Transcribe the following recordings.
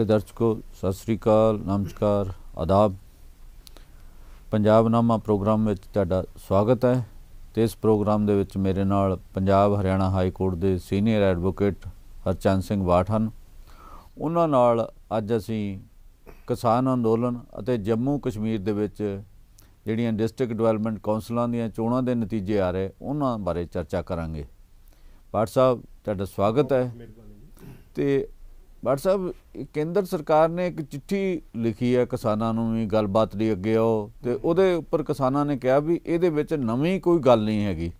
ਸਾਰੇ ਦਰਸ਼ਕੋ ਸਤਿ ਸ੍ਰੀ ਅਕਾਲ ਨਮਸਕਾਰ ਆਦਾਬ ਪੰਜਾਬ ਨਾਮਾ ਪ੍ਰੋਗਰਾਮ ਵਿੱਚ ਤੁਹਾਡਾ ਸਵਾਗਤ ਹੈ ਤੇ ਇਸ ਪ੍ਰੋਗਰਾਮ ਦੇ ਵਿੱਚ ਮੇਰੇ ਨਾਲ ਪੰਜਾਬ ਹਰਿਆਣਾ ਹਾਈ ਕੋਰਟ ਦੇ ਸੀਨੀਅਰ ਐਡਵੋਕੇਟ ਹਰਚੰਦ ਸਿੰਘ ਬਾਠ ਹਨ ਉਹਨਾਂ ਨਾਲ ਅੱਜ ਅਸੀਂ ਕਿਸਾਨ ਅੰਦੋਲਨ ਅਤੇ ਜੰਮੂ ਕਸ਼ਮੀਰ ਦੇ ਵਿੱਚ ਜਿਹੜੀਆਂ ਡਿਸਟ੍ਰਿਕਟ ਡਿਵੈਲਪਮੈਂਟ ਕਾਉਂਸਲਾਂ ਦੀਆਂ ਚੋਣਾਂ ਦੇ ਨਤੀਜੇ ਆ ਰਹੇ ਉਹਨਾਂ ਬਾਰੇ ਚਰਚਾ ਕਰਾਂਗੇ ਬਾਠ ਸਾਹਿਬ ਤੁਹਾਡਾ ਸਵਾਗਤ ਹੈ ਤੇ ਬਟ ਸਾਹਿਬ ਕੇਂਦਰ ਸਰਕਾਰ ਨੇ ਇੱਕ ਚਿੱਠੀ ਲਿਖੀ ਹੈ ਕਿਸਾਨਾਂ ਨੂੰ ਵੀ ਗੱਲਬਾਤ ਲਈ ਅੱਗੇ ਆਓ ਤੇ ਉਹਦੇ ਉੱਪਰ ਕਿਸਾਨਾਂ ਨੇ ਕਿਹਾ ਵੀ ਇਹਦੇ ਵਿੱਚ ਨਵੀਂ ਕੋਈ ਗੱਲ ਨਹੀਂ ਹੈਗੀ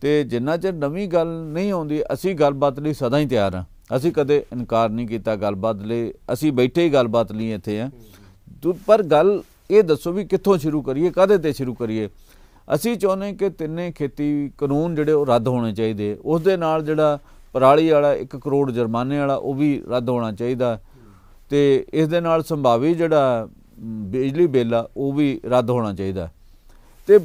ਤੇ ਜਿੰਨਾ ਚਿਰ ਨਵੀਂ ਗੱਲ ਨਹੀਂ ਆਉਂਦੀ ਅਸੀਂ ਗੱਲਬਾਤ ਲਈ ਸਦਾ ਹੀ ਤਿਆਰ ਹਾਂ ਅਸੀਂ ਕਦੇ ਇਨਕਾਰ ਨਹੀਂ ਕੀਤਾ ਗੱਲਬਾਤ ਲਈ ਅਸੀਂ ਬੈਠੇ ਹੀ ਗੱਲਬਾਤ ਲਈ ਇੱਥੇ ਆ ਪਰ ਗੱਲ ਇਹ ਦੱਸੋ ਵੀ ਕਿੱਥੋਂ ਸ਼ੁਰੂ ਕਰੀਏ ਕਾਦੇ ਤੇ ਸ਼ੁਰੂ ਕਰੀਏ ਅਸੀਂ ਚਾਹੁੰਦੇ ਕਿ ਤਿੰਨੇ ਖੇਤੀ ਕਾਨੂੰਨ ਜਿਹੜੇ ਉਹ ਰੱਦ ਹੋਣੇ ਚਾਹੀਦੇ ਉਸ ਦੇ ਨਾਲ ਜਿਹੜਾ ਪਰਾਲੀ ਵਾਲਾ 1 ਕਰੋੜ ਜੁਰਮਾਨੇ ਵਾਲਾ ਉਹ ਵੀ ਰੱਦ ਹੋਣਾ ਚਾਹੀਦਾ ਤੇ ਇਸ ਦੇ ਨਾਲ ਸੰਭਾਵੀ ਜਿਹੜਾ ਬਿਜਲੀ ਬਿੱਲ ਆ ਉਹ ਵੀ ਰੱਦ ਹੋਣਾ ਚਾਹੀਦਾ ਤੇ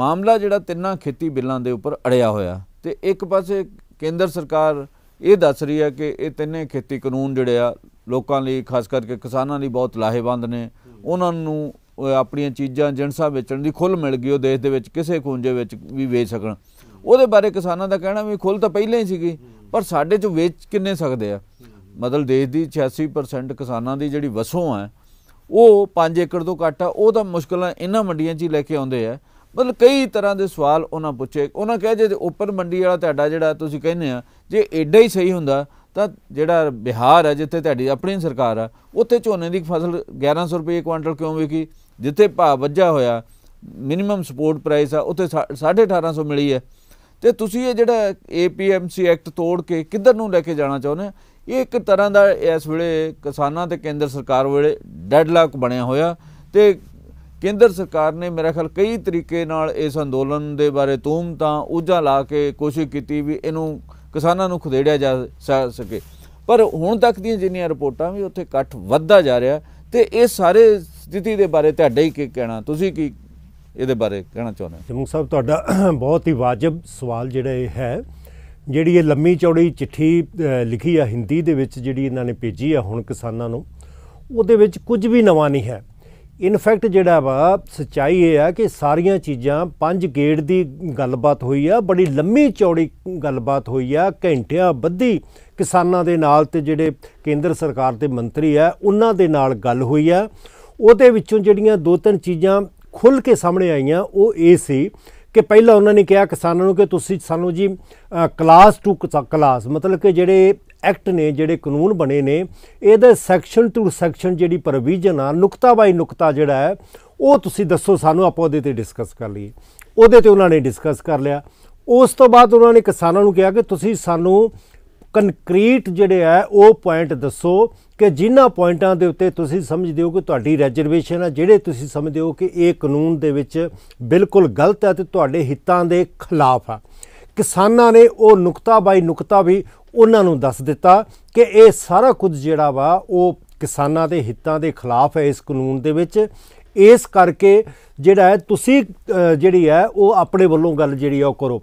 ਮਾਮਲਾ ਜਿਹੜਾ ਤਿੰਨਾਂ ਖੇਤੀ ਬਿੱਲਾਂ ਦੇ ਉੱਪਰ ਅੜਿਆ ਹੋਇਆ ਤੇ ਇੱਕ ਪਾਸੇ ਕੇਂਦਰ ਸਰਕਾਰ ਇਹ ਦੱਸ ਰਹੀ ਹੈ ਕਿ ਇਹ ਤਿੰਨੇ ਖੇਤੀ ਕਾਨੂੰਨ ਜਿਹੜੇ ਆ ਲੋਕਾਂ ਲਈ ਖਾਸ ਕਰਕੇ ਕਿਸਾਨਾਂ ਲਈ ਬਹੁਤ ਲਾਹੇਵੰਦ ਨੇ ਉਹਨਾਂ ਨੂੰ ਆਪਣੀਆਂ ਚੀਜ਼ਾਂ ਜਿਣਸਾਂ ਵੇਚਣ ਦੀ ਖੁੱਲ ਮਿਲ ਗਈ ਉਹ ਦੇਸ਼ ਦੇ ਵਿੱਚ ਕਿਸੇ ਖੂੰਜੇ ਵਿੱਚ ਵੀ ਵੇਚ ਸਕਣ ਉਹਦੇ ਬਾਰੇ ਕਿਸਾਨਾਂ ਦਾ ਕਹਿਣਾ ਵੀ ਖੁੱਲ ਤਾਂ ਪਹਿਲਾਂ ਹੀ ਸੀਗੀ ਪਰ ਸਾਡੇ ਚ ਵੇਚ ਕਿੰਨੇ ਸਕਦੇ ਆ ਮਤਲਬ ਦੇਸ਼ ਦੀ 86% ਕਿਸਾਨਾਂ ਦੀ ਜਿਹੜੀ ਵਸੋਂ ਆ ਉਹ 5 ਏਕੜ ਤੋਂ ਘੱਟ ਆ ਉਹ ਤਾਂ ਮੁਸ਼ਕਲਾਂ ਇਹਨਾਂ ਮੰਡੀਆਂ 'ਚ ਹੀ ਲੈ ਕੇ ਆਉਂਦੇ ਆ ਮਤਲਬ ਕਈ ਤਰ੍ਹਾਂ ਦੇ ਸਵਾਲ ਉਹਨਾਂ ਪੁੱਛੇ ਉਹਨਾਂ ਕਹੇ ਜੇ ਓਪਨ ਮੰਡੀ ਵਾਲਾ ਤੁਹਾਡਾ ਜਿਹੜਾ ਤੁਸੀਂ ਕਹਿੰਦੇ ਆ ਜੇ ਐਡਾ ਹੀ ਸਹੀ ਹੁੰਦਾ ਤਾਂ ਜਿਹੜਾ ਬਿਹਾਰ ਹੈ ਜਿੱਥੇ ਤੁਹਾਡੀ ਆਪਣੀ ਸਰਕਾਰ ਆ ਉੱਥੇ ਝੋਨੇ ਦੀ ਫਸਲ 1100 ਰੁਪਏ ਕੁਇੰਟਲ ਕਿਉਂ ਵਿਕੀ ਜਿੱਥੇ ਭਾਅ ਵੱਜਾ ਹੋਇਆ ਮਿਨੀਮਮ ਸਪੋਰਟ ਪ੍ਰਾਈਸ ਆ ਉੱਥੇ 1850 ਮਿਲੀ ਹੈ ਤੇ ਤੁਸੀਂ ਇਹ ਜਿਹੜਾ ਏਪੀਐਮਸੀ ਐਕਟ ਤੋੜ ਕੇ ਕਿੱਧਰ ਨੂੰ ਲੈ ਕੇ ਜਾਣਾ ਚਾਹੁੰਦੇ ਇਹ ਇੱਕ ਤਰ੍ਹਾਂ ਦਾ ਇਸ ਵੇਲੇ ਕਿਸਾਨਾਂ ਤੇ ਕੇਂਦਰ ਸਰਕਾਰ ਵੇਲੇ ਡੈਡਲਾਕ ਬਣਿਆ ਹੋਇਆ ਤੇ ਕੇਂਦਰ ਸਰਕਾਰ ਨੇ ਮੇਰੇ ਖਿਆਲ ਕਈ ਤਰੀਕੇ ਨਾਲ ਇਸ ਅੰਦੋਲਨ ਦੇ ਬਾਰੇ ਤੂਮ ਤਾਂ ਉਜਾ ਲਾ ਕੇ ਕੋਸ਼ਿਸ਼ ਕੀਤੀ ਵੀ ਇਹਨੂੰ ਕਿਸਾਨਾਂ ਨੂੰ ਖਦੇੜਿਆ ਜਾ ਸਕੇ ਪਰ ਹੁਣ ਤੱਕ ਦੀਆਂ ਜਿੰਨੀਆਂ ਰਿਪੋਰਟਾਂ ਵੀ ਉੱਥੇ ਇਕੱਠ ਵੱਧਦਾ ਜਾ ਰਿਹਾ ਤੇ ਇਹ ਸਾਰੇ ਸਥਿਤੀ ਦੇ ਬਾਰੇ ਤੁਹਾਡੇ ਹੀ ਕੀ ਕਹਿਣਾ ਤੁਸੀਂ ਕੀ ਇਹਦੇ ਬਾਰੇ ਕਹਿਣਾ ਚਾਹੁੰਦੇ ਹਾਂ ਜਮੂ ਸਾਹਿਬ ਤੁਹਾਡਾ ਬਹੁਤ ਹੀ ਵਾਜਬ ਸਵਾਲ ਜਿਹੜਾ ਇਹ ਹੈ ਜਿਹੜੀ ਇਹ ਲੰਮੀ ਚੌੜੀ ਚਿੱਠੀ ਲਿਖੀ ਆ ਹਿੰਦੀ ਦੇ ਵਿੱਚ ਜਿਹੜੀ ਇਹਨਾਂ ਨੇ ਭੇਜੀ ਆ ਹੁਣ ਕਿਸਾਨਾਂ ਨੂੰ ਉਹਦੇ ਵਿੱਚ ਕੁਝ ਵੀ ਨਵਾਂ ਨਹੀਂ ਹੈ ਇਨਫੈਕਟ ਜਿਹੜਾ ਵਾ ਸਚਾਈ ਇਹ ਆ ਕਿ ਸਾਰੀਆਂ ਚੀਜ਼ਾਂ ਪੰਜ ਗੇੜ ਦੀ ਗੱਲਬਾਤ ਹੋਈ ਆ ਬੜੀ ਲੰਮੀ ਚੌੜੀ ਗੱਲਬਾਤ ਹੋਈ ਆ ਘੰਟਿਆਂ ਬੱਧੀ ਕਿਸਾਨਾਂ ਦੇ ਨਾਲ ਤੇ ਜਿਹੜੇ ਕੇਂਦਰ ਸਰਕਾਰ ਦੇ ਮੰਤਰੀ ਆ ਉਹਨਾਂ ਦੇ ਨਾਲ ਗੱਲ ਹੋਈ ਆ ਉਹਦੇ ਵਿੱਚੋਂ ਜਿਹੜੀਆਂ ਦੋ ਤਿੰਨ ਚੀਜ਼ਾਂ ਖੁੱਲ ਕੇ ਸਾਹਮਣੇ ਆਈਆਂ ਉਹ ਇਹ ਸੀ ਕਿ ਪਹਿਲਾਂ ਉਹਨਾਂ ਨੇ ਕਿਹਾ ਕਿਸਾਨਾਂ ਨੂੰ ਕਿ ਤੁਸੀਂ ਸਾਨੂੰ ਜੀ ਕਲਾਸ ਟੂ ਕਲਾਸ ਮਤਲਬ ਕਿ ਜਿਹੜੇ ਐਕਟ ਨੇ ਜਿਹੜੇ ਕਾਨੂੰਨ ਬਣੇ ਨੇ ਇਹਦੇ ਸੈਕਸ਼ਨ ਟੂ ਸੈਕਸ਼ਨ ਜਿਹੜੀ ਪ੍ਰੋਵੀਜ਼ਨ ਆ ਨੁਕਤਾ ਬਾਈ ਨੁਕਤਾ ਜਿਹੜਾ ਹੈ ਉਹ ਤੁਸੀਂ ਦੱਸੋ ਸਾਨੂੰ ਆਪਾਂ ਉਹਦੇ ਤੇ ਡਿਸਕਸ ਕਰ ਲਈਏ ਉਹਦੇ ਤੇ ਉਹਨਾਂ ਨੇ ਡਿਸਕਸ ਕਰ ਲਿਆ ਉਸ ਤੋਂ ਬਾਅਦ ਉਹਨਾਂ ਨੇ ਕਿਸਾਨਾਂ ਨੂੰ ਕਿਹਾ ਕਿ ਤੁਸੀਂ ਸਾਨੂੰ ਕੰਕਰੀਟ ਜਿਹੜੇ ਆ ਉਹ ਪੁਆਇੰਟ ਦੱਸੋ ਕਿ ਜਿਨ੍ਹਾਂ ਪੁਆਇੰਟਾਂ ਦੇ ਉੱਤੇ ਤੁਸੀਂ ਸਮਝਦੇ ਹੋ ਕਿ ਤੁਹਾਡੀ ਰਿਜ਼ਰਵੇਸ਼ਨ ਆ ਜਿਹੜੇ ਤੁਸੀਂ ਸਮਝਦੇ ਹੋ ਕਿ ਇਹ ਕਾਨੂੰਨ ਦੇ ਵਿੱਚ ਬਿਲਕੁਲ ਗਲਤ ਹੈ ਤੇ ਤੁਹਾਡੇ ਹਿੱਤਾਂ ਦੇ ਖਿਲਾਫ ਆ ਕਿਸਾਨਾਂ ਨੇ ਉਹ ਨੁਕਤਾ ਬਾਈ ਨੁਕਤਾ ਵੀ ਉਹਨਾਂ ਨੂੰ ਦੱਸ ਦਿੱਤਾ ਕਿ ਇਹ ਸਾਰਾ ਕੁਝ ਜਿਹੜਾ ਵਾ ਉਹ ਕਿਸਾਨਾਂ ਦੇ ਹਿੱਤਾਂ ਦੇ ਖਿਲਾਫ ਹੈ ਇਸ ਕਾਨੂੰਨ ਦੇ ਵਿੱਚ ਇਸ ਕਰਕੇ ਜਿਹੜਾ ਹੈ ਤੁਸੀਂ ਜਿਹੜੀ ਹੈ ਉਹ ਆਪਣੇ ਵੱਲੋਂ ਗੱਲ ਜਿਹੜੀ ਆ ਉਹ ਕਰੋ